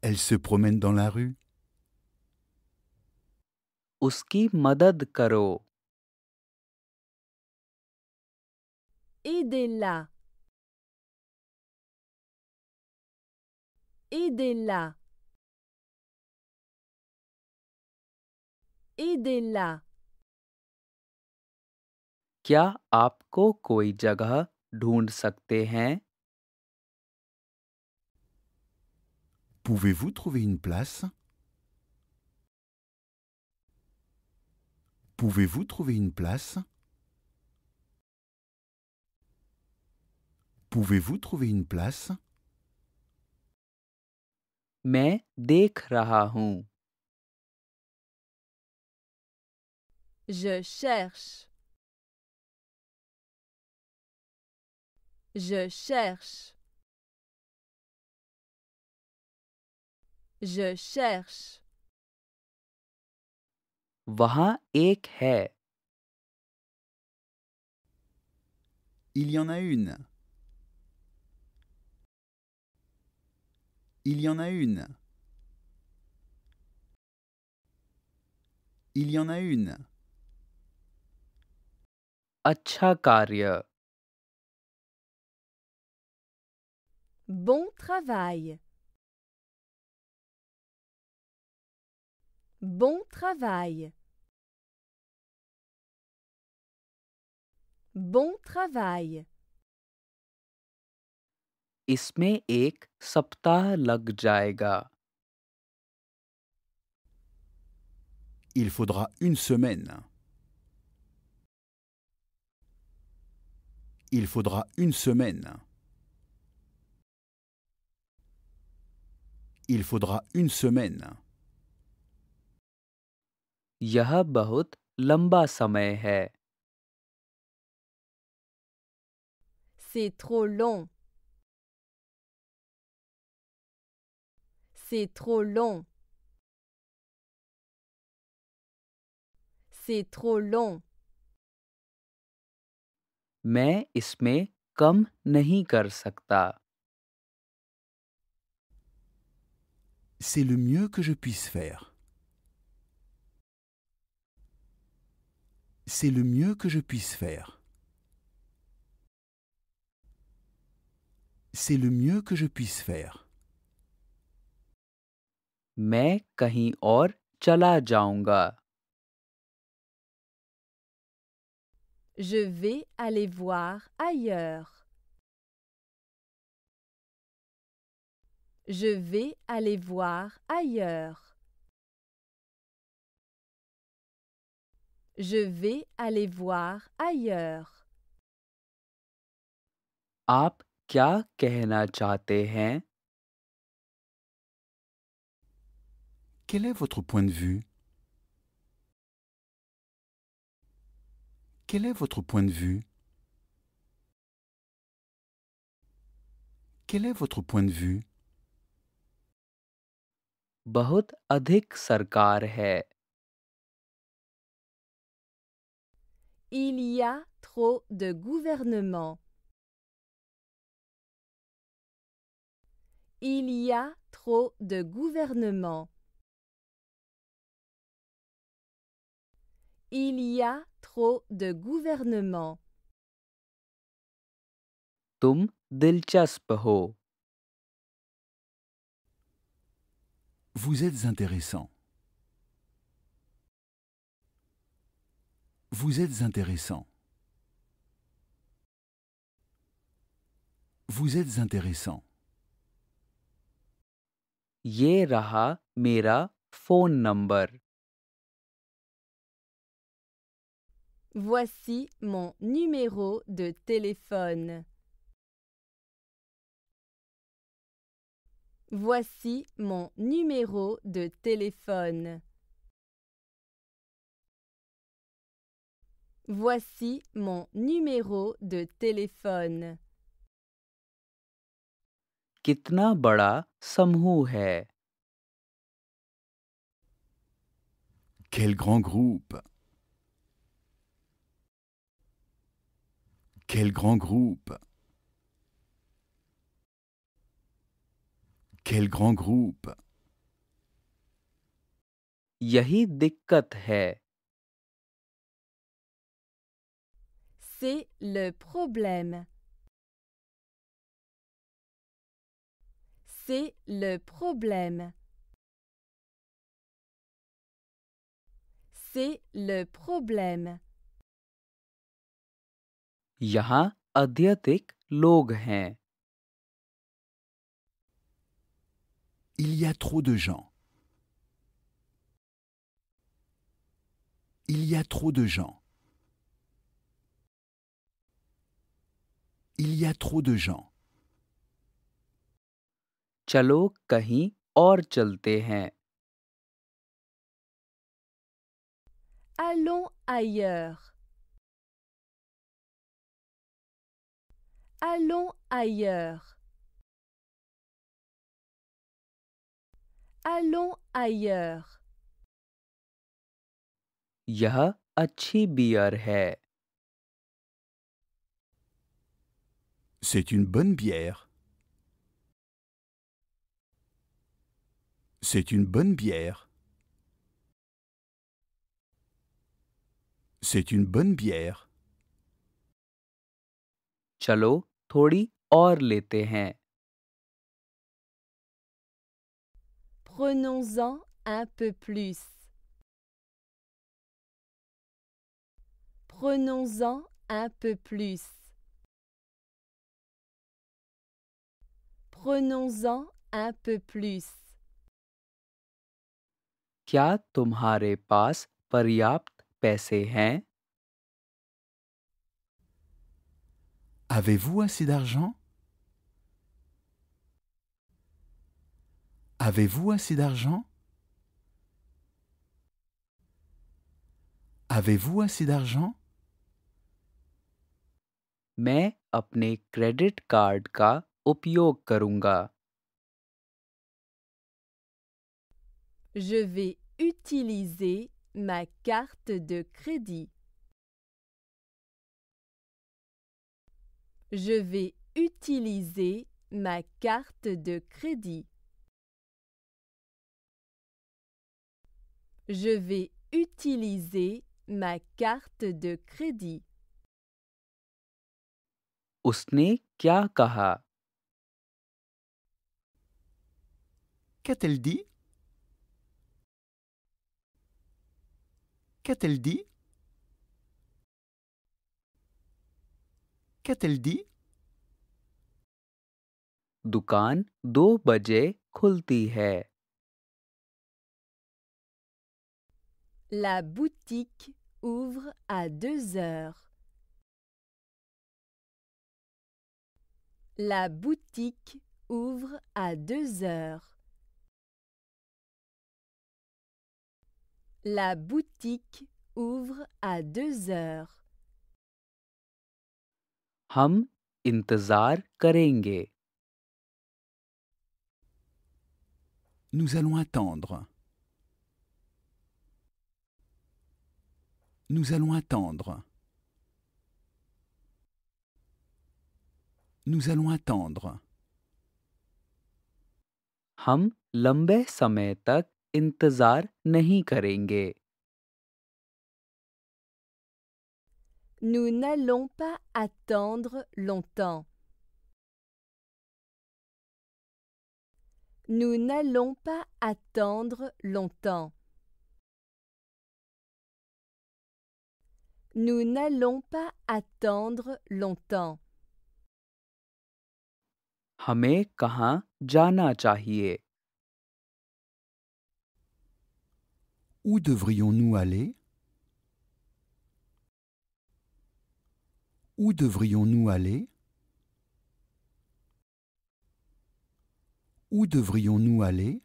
elle se promène dans la rue. Uski madad karo. Aidez-la. Aidez-la. Aidez-la. क्या आपको कोई जगह ढूंढ सकते हैं Pouvez-vous trouver une place Pouvez-vous trouver une place Pouvez-vous trouver une place Mais dekh Je cherche. Je cherche. Je cherche. Il y en a une. Il y en a une. Il y en a une. Bon travail. Bon travail. Bon travail. Il faudra une semaine. Il faudra une semaine. Il faudra une semaine. C'est trop long. C'est trop long. C'est trop long. mais इसमें कम नहीं कर C'est le mieux que je puisse faire. c'est le mieux que je puisse faire. C'est le mieux que je puisse faire. Mais kahin or chala Je vais aller voir ailleurs. Je vais aller voir ailleurs. Je vais aller voir ailleurs. आप Quel est votre point de vue? Quel est votre point de vue? Quel est votre point de vue? बहुत अधिक सरकार Il y a trop de gouvernements. Il y a trop de gouvernements. Il y a trop de gouvernements. Tom Vous êtes intéressant. Vous êtes intéressant. Vous êtes intéressant. raha mera phone number. Voici mon numéro de téléphone. Voici mon numéro de téléphone. Voici mon numéro de téléphone. Quel grand groupe Quel grand groupe Quel grand groupe Yahi dikkat hai. C'est le problème. C'est le problème. C'est le problème. यहाँ Adiatik लोग Il y a trop de gens. Il y a trop de gens. Il y a trop de gens. Chalo kahi Allons ailleurs. Allons ailleurs. Allons ailleurs. Yah अच्छी C'est une bonne bière. C'est une bonne bière. C'est une bonne bière. Chalo, thodi or lete Prenons-en un peu plus. Prenons-en un peu plus. Prenons-en un peu plus. Kya tumhare paas paryapt paise hain? Avez-vous assez d'argent? Avez-vous assez d'argent? Avez-vous assez d'argent? Mais apne credit card ka je vais utiliser ma carte de crédit. Je vais utiliser ma carte de crédit. Je vais utiliser ma carte de crédit. Qu'a-t-elle dit Qu'a-t-elle dit Qu'a-t-elle dit Dukan Do La boutique ouvre à deux heures. La boutique ouvre à deux heures. La boutique ouvre à deux heures. Hum intazar karenge. Nous allons attendre. Nous allons attendre. Nous allons attendre. Ham lambe nous n'allons pas attendre longtemps. Nous n'allons pas attendre longtemps. Nous n'allons pas attendre longtemps. Hame Où devrions-nous aller Où devrions-nous aller Où devrions-nous aller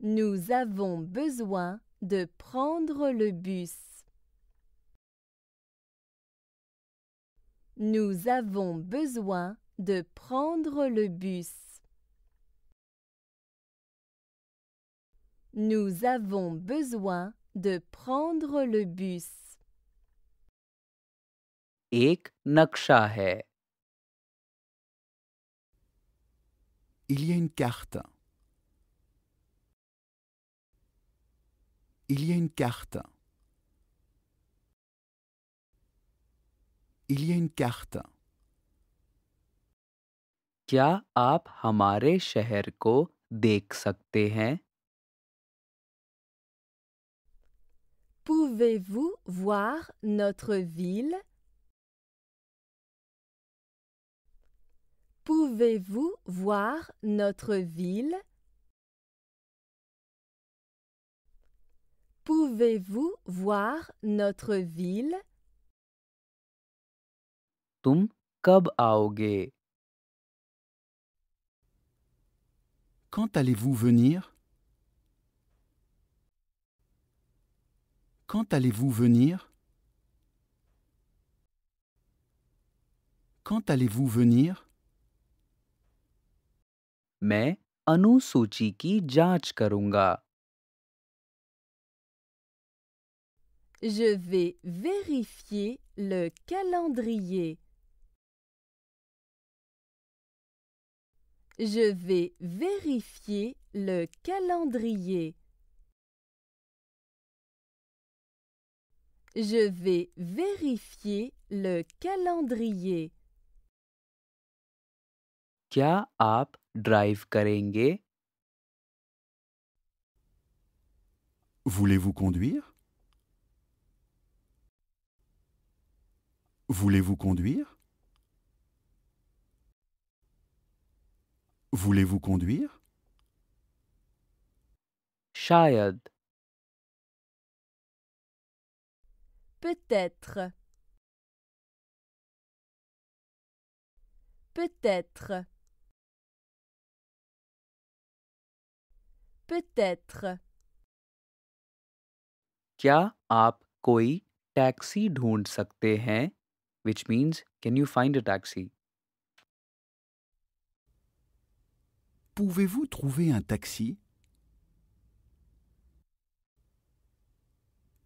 Nous avons besoin de prendre le bus. Nous avons besoin de prendre le bus. Nous avons besoin de prendre le bus. Il y a une carte. Il y a une carte. Il y a une carte. Pouvez-vous voir notre ville Pouvez-vous voir notre ville Pouvez-vous voir notre ville quand allez-vous venir Quand allez-vous venir Quand allez-vous venir Mais अनुसूची ki karunga. Je vais vérifier le calendrier. Je vais vérifier le calendrier. Je vais vérifier le calendrier. Kya drive karenge? Voulez-vous conduire Voulez-vous conduire Voulez-vous conduire Shayad. Peut-être. Peut-être. Peut-être. क्या आप कोई टैक्सी ढूंढ सकते हैं which means can you find a taxi Pouvez-vous trouver un taxi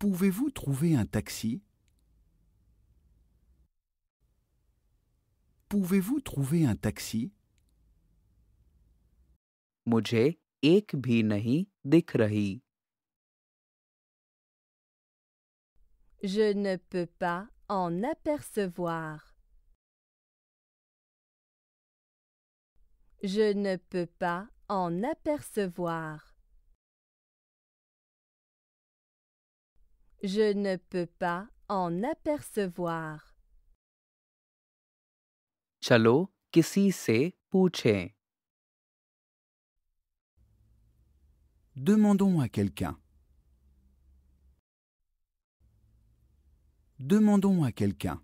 Pouvez-vous trouver un taxi Pouvez-vous trouver un taxi Mujhe ek bhi nahi rahi. Je ne peux pas en apercevoir. Je ne peux pas en apercevoir. Je ne peux pas en apercevoir. Chalo, se Demandons à quelqu'un. Demandons à quelqu'un.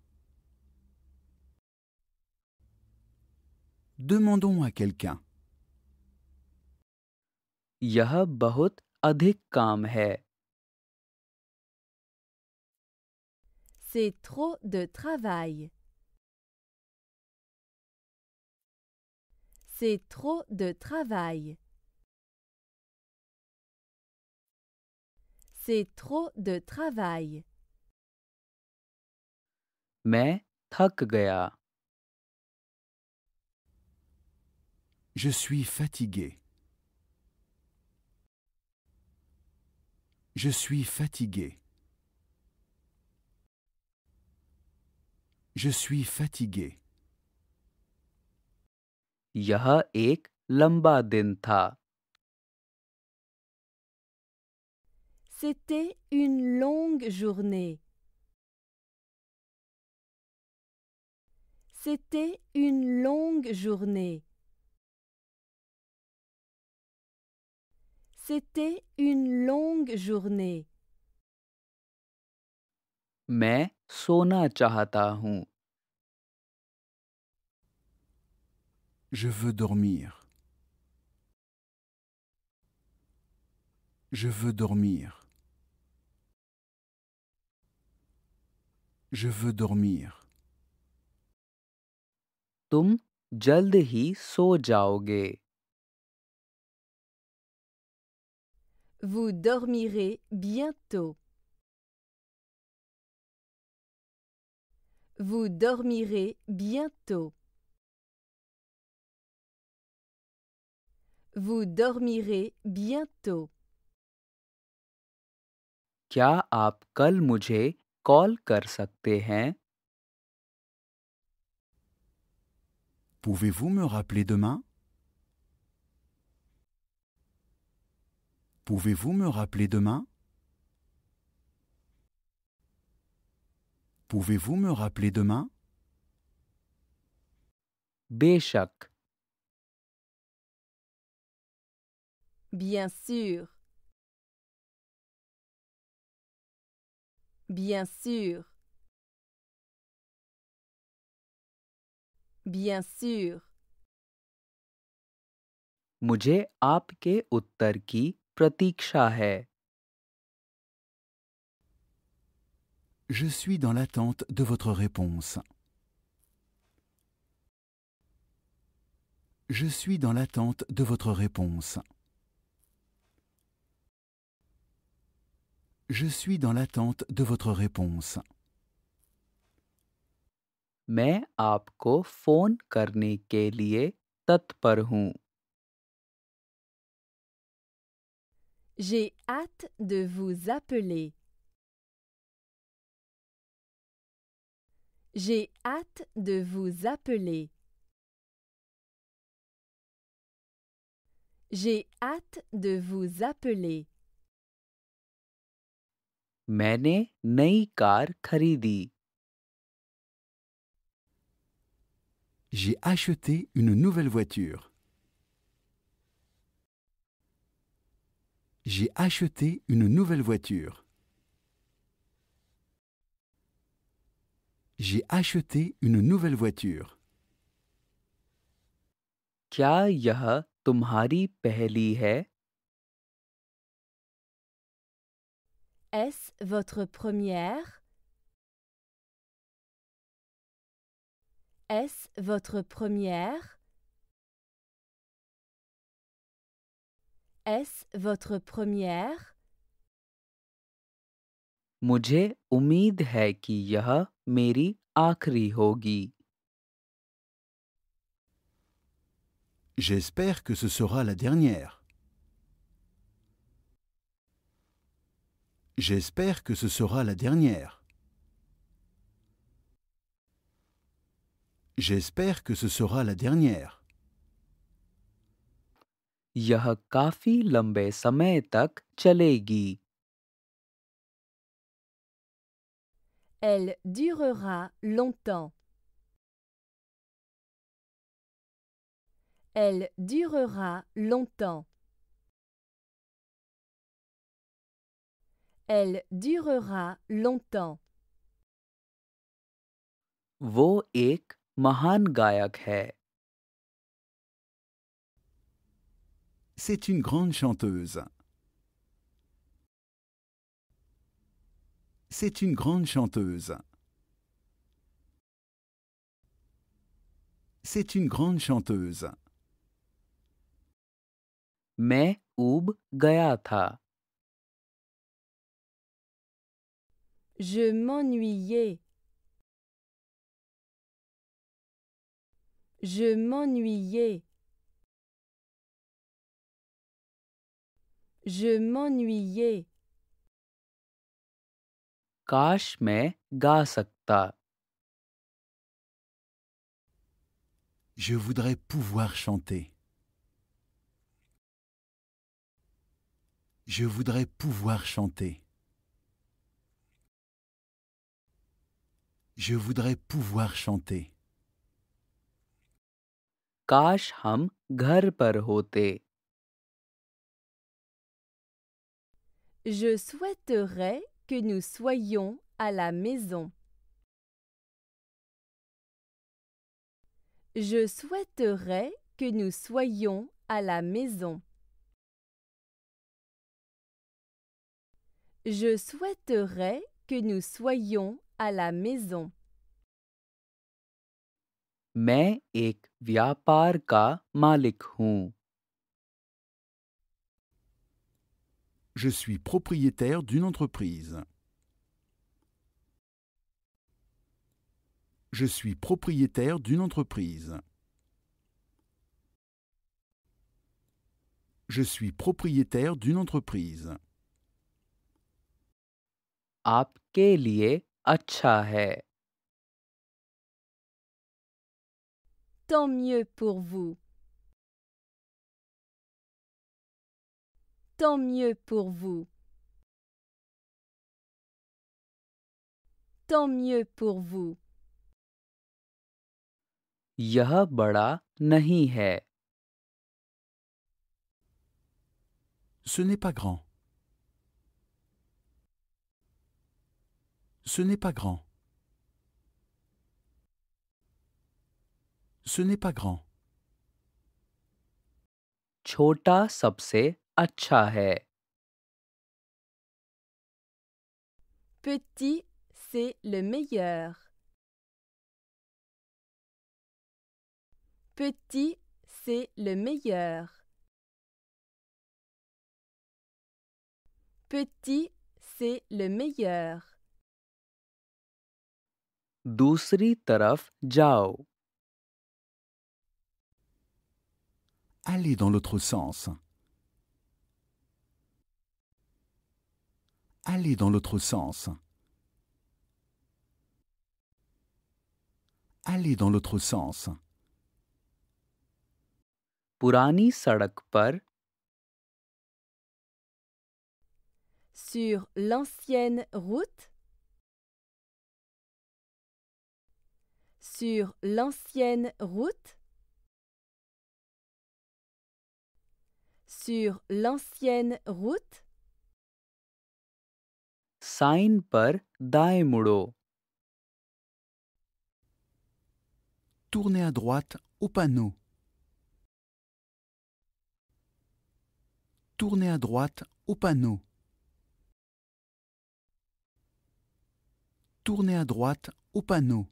Demandons à quelqu'un. C'est trop de travail. C'est trop de travail. C'est trop de travail. Mais थक Je suis fatigué. Je suis fatigué. Je suis fatigué. yaha ek लंबा C'était une longue journée. C'était une longue journée. C'était une longue journée. Mais Sona Je veux dormir. Je veux dormir. Je veux dormir. Tum Vous dormirez bientôt. Vous dormirez bientôt. Vous dormirez bientôt. kal Pouvez-vous me rappeler demain Pouvez-vous me rappeler demain Pouvez-vous me rappeler demain Béchak. Bien sûr. Bien sûr. Bien sûr. Mujhe apke uttar je suis dans l'attente de votre réponse. Je suis dans l'attente de votre réponse. Je suis dans l'attente de votre réponse. mais J'ai hâte de vous appeler. J'ai hâte de vous appeler. J'ai hâte de vous appeler. J'ai acheté une nouvelle voiture. j'ai acheté une nouvelle voiture. J'ai acheté une nouvelle voiture. Kya Est-ce votre première? Est-ce votre première? Est-ce votre première? मुझे उम्मीद है कि यह J'espère que ce sera la dernière. J'espère que ce sera la dernière. J'espère que ce sera la dernière. यह काफी लंबे समय तक चलेगी Elle durera longtemps. Elle durera longtemps. Elle durera longtemps. वो एक महान गायक है C'est une grande chanteuse. C'est une grande chanteuse. C'est une grande chanteuse. Mais oub gaya Je m'ennuyais. Je m'ennuyais. Je m'ennuyais. Kash मैं गा Je voudrais pouvoir chanter. Je voudrais pouvoir chanter. Je voudrais pouvoir chanter. काश हम Je souhaiterais que nous soyons à la maison. Je souhaiterais que nous soyons à la maison. Je souhaiterais que nous soyons à la maison. mais. Je suis propriétaire d'une entreprise. Je suis propriétaire d'une entreprise. Je suis propriétaire d'une entreprise. Tant mieux pour vous. tant mieux pour vous. Tant mieux pour vous. यह बड़ा Ce n'est pas grand. Ce n'est pas grand. Ce n'est pas grand. Chota Petit, c'est le meilleur. Petit, c'est le meilleur. Petit, c'est le meilleur. Dusri taraf jao. Allez dans l'autre sens. aller dans l'autre sens. Allez dans l'autre sens. Purani sadak sur l'ancienne route sur l'ancienne route sur l'ancienne route Tournez à droite au panneau. Tournez à droite au panneau. Tournez à droite au panneau.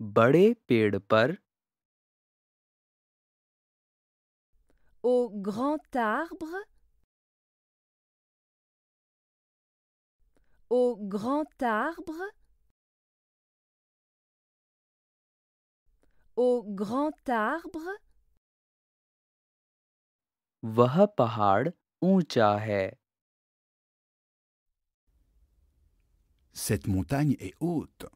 Bade ped par. Au grand arbre Au grand arbre. Au grand arbre. Cette montagne est haute.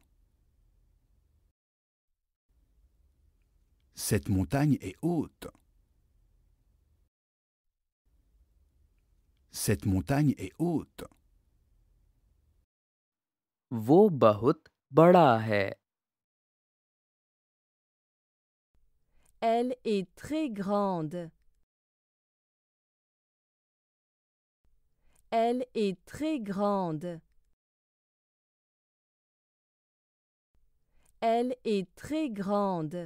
Cette montagne est haute. Cette montagne est haute. वो बहुत बड़ा है Elle est très grande. Elle est très grande. Elle est très grande.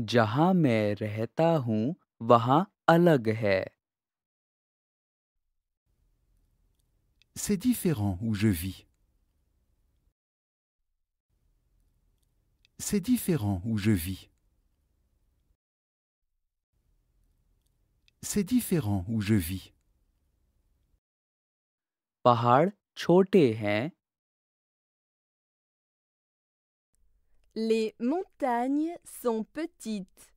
जहाँ मैं रहता हूँ वहाँ अलग है c'est différent où je vis. C'est différent où je vis. C'est différent où je vis. chote Les montagnes sont petites.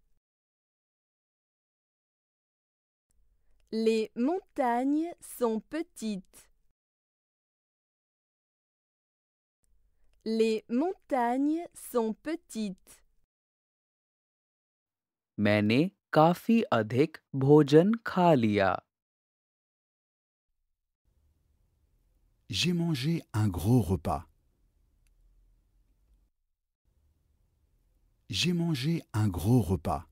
Les montagnes sont petites. Les montagnes sont petites. Mene kafi adhik भोजन kalia. J'ai mangé un gros repas. J'ai mangé un gros repas.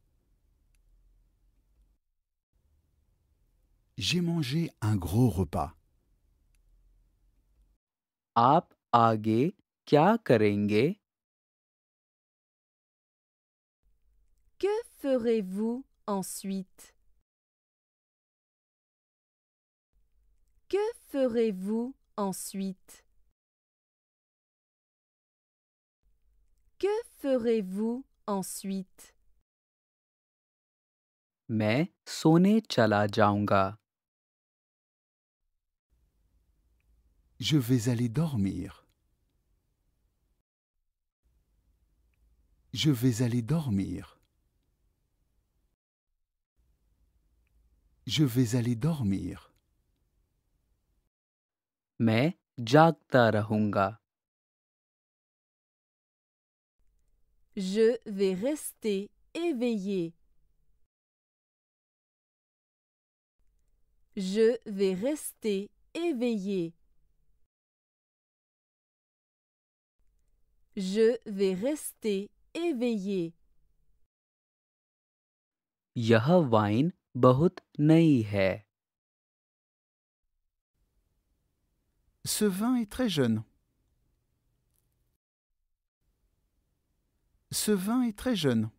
J'ai mangé un gros repas. ap. Que ferez-vous ensuite Que ferez-vous ensuite Que ferez-vous ensuite Mais sonnez Chala Je vais aller dormir. Je vais aller dormir. Je vais aller dormir. Mais jagta Je vais rester éveillé. Je vais rester éveillé. Je vais rester ce vin est très jeune. Ce vin est très jeune.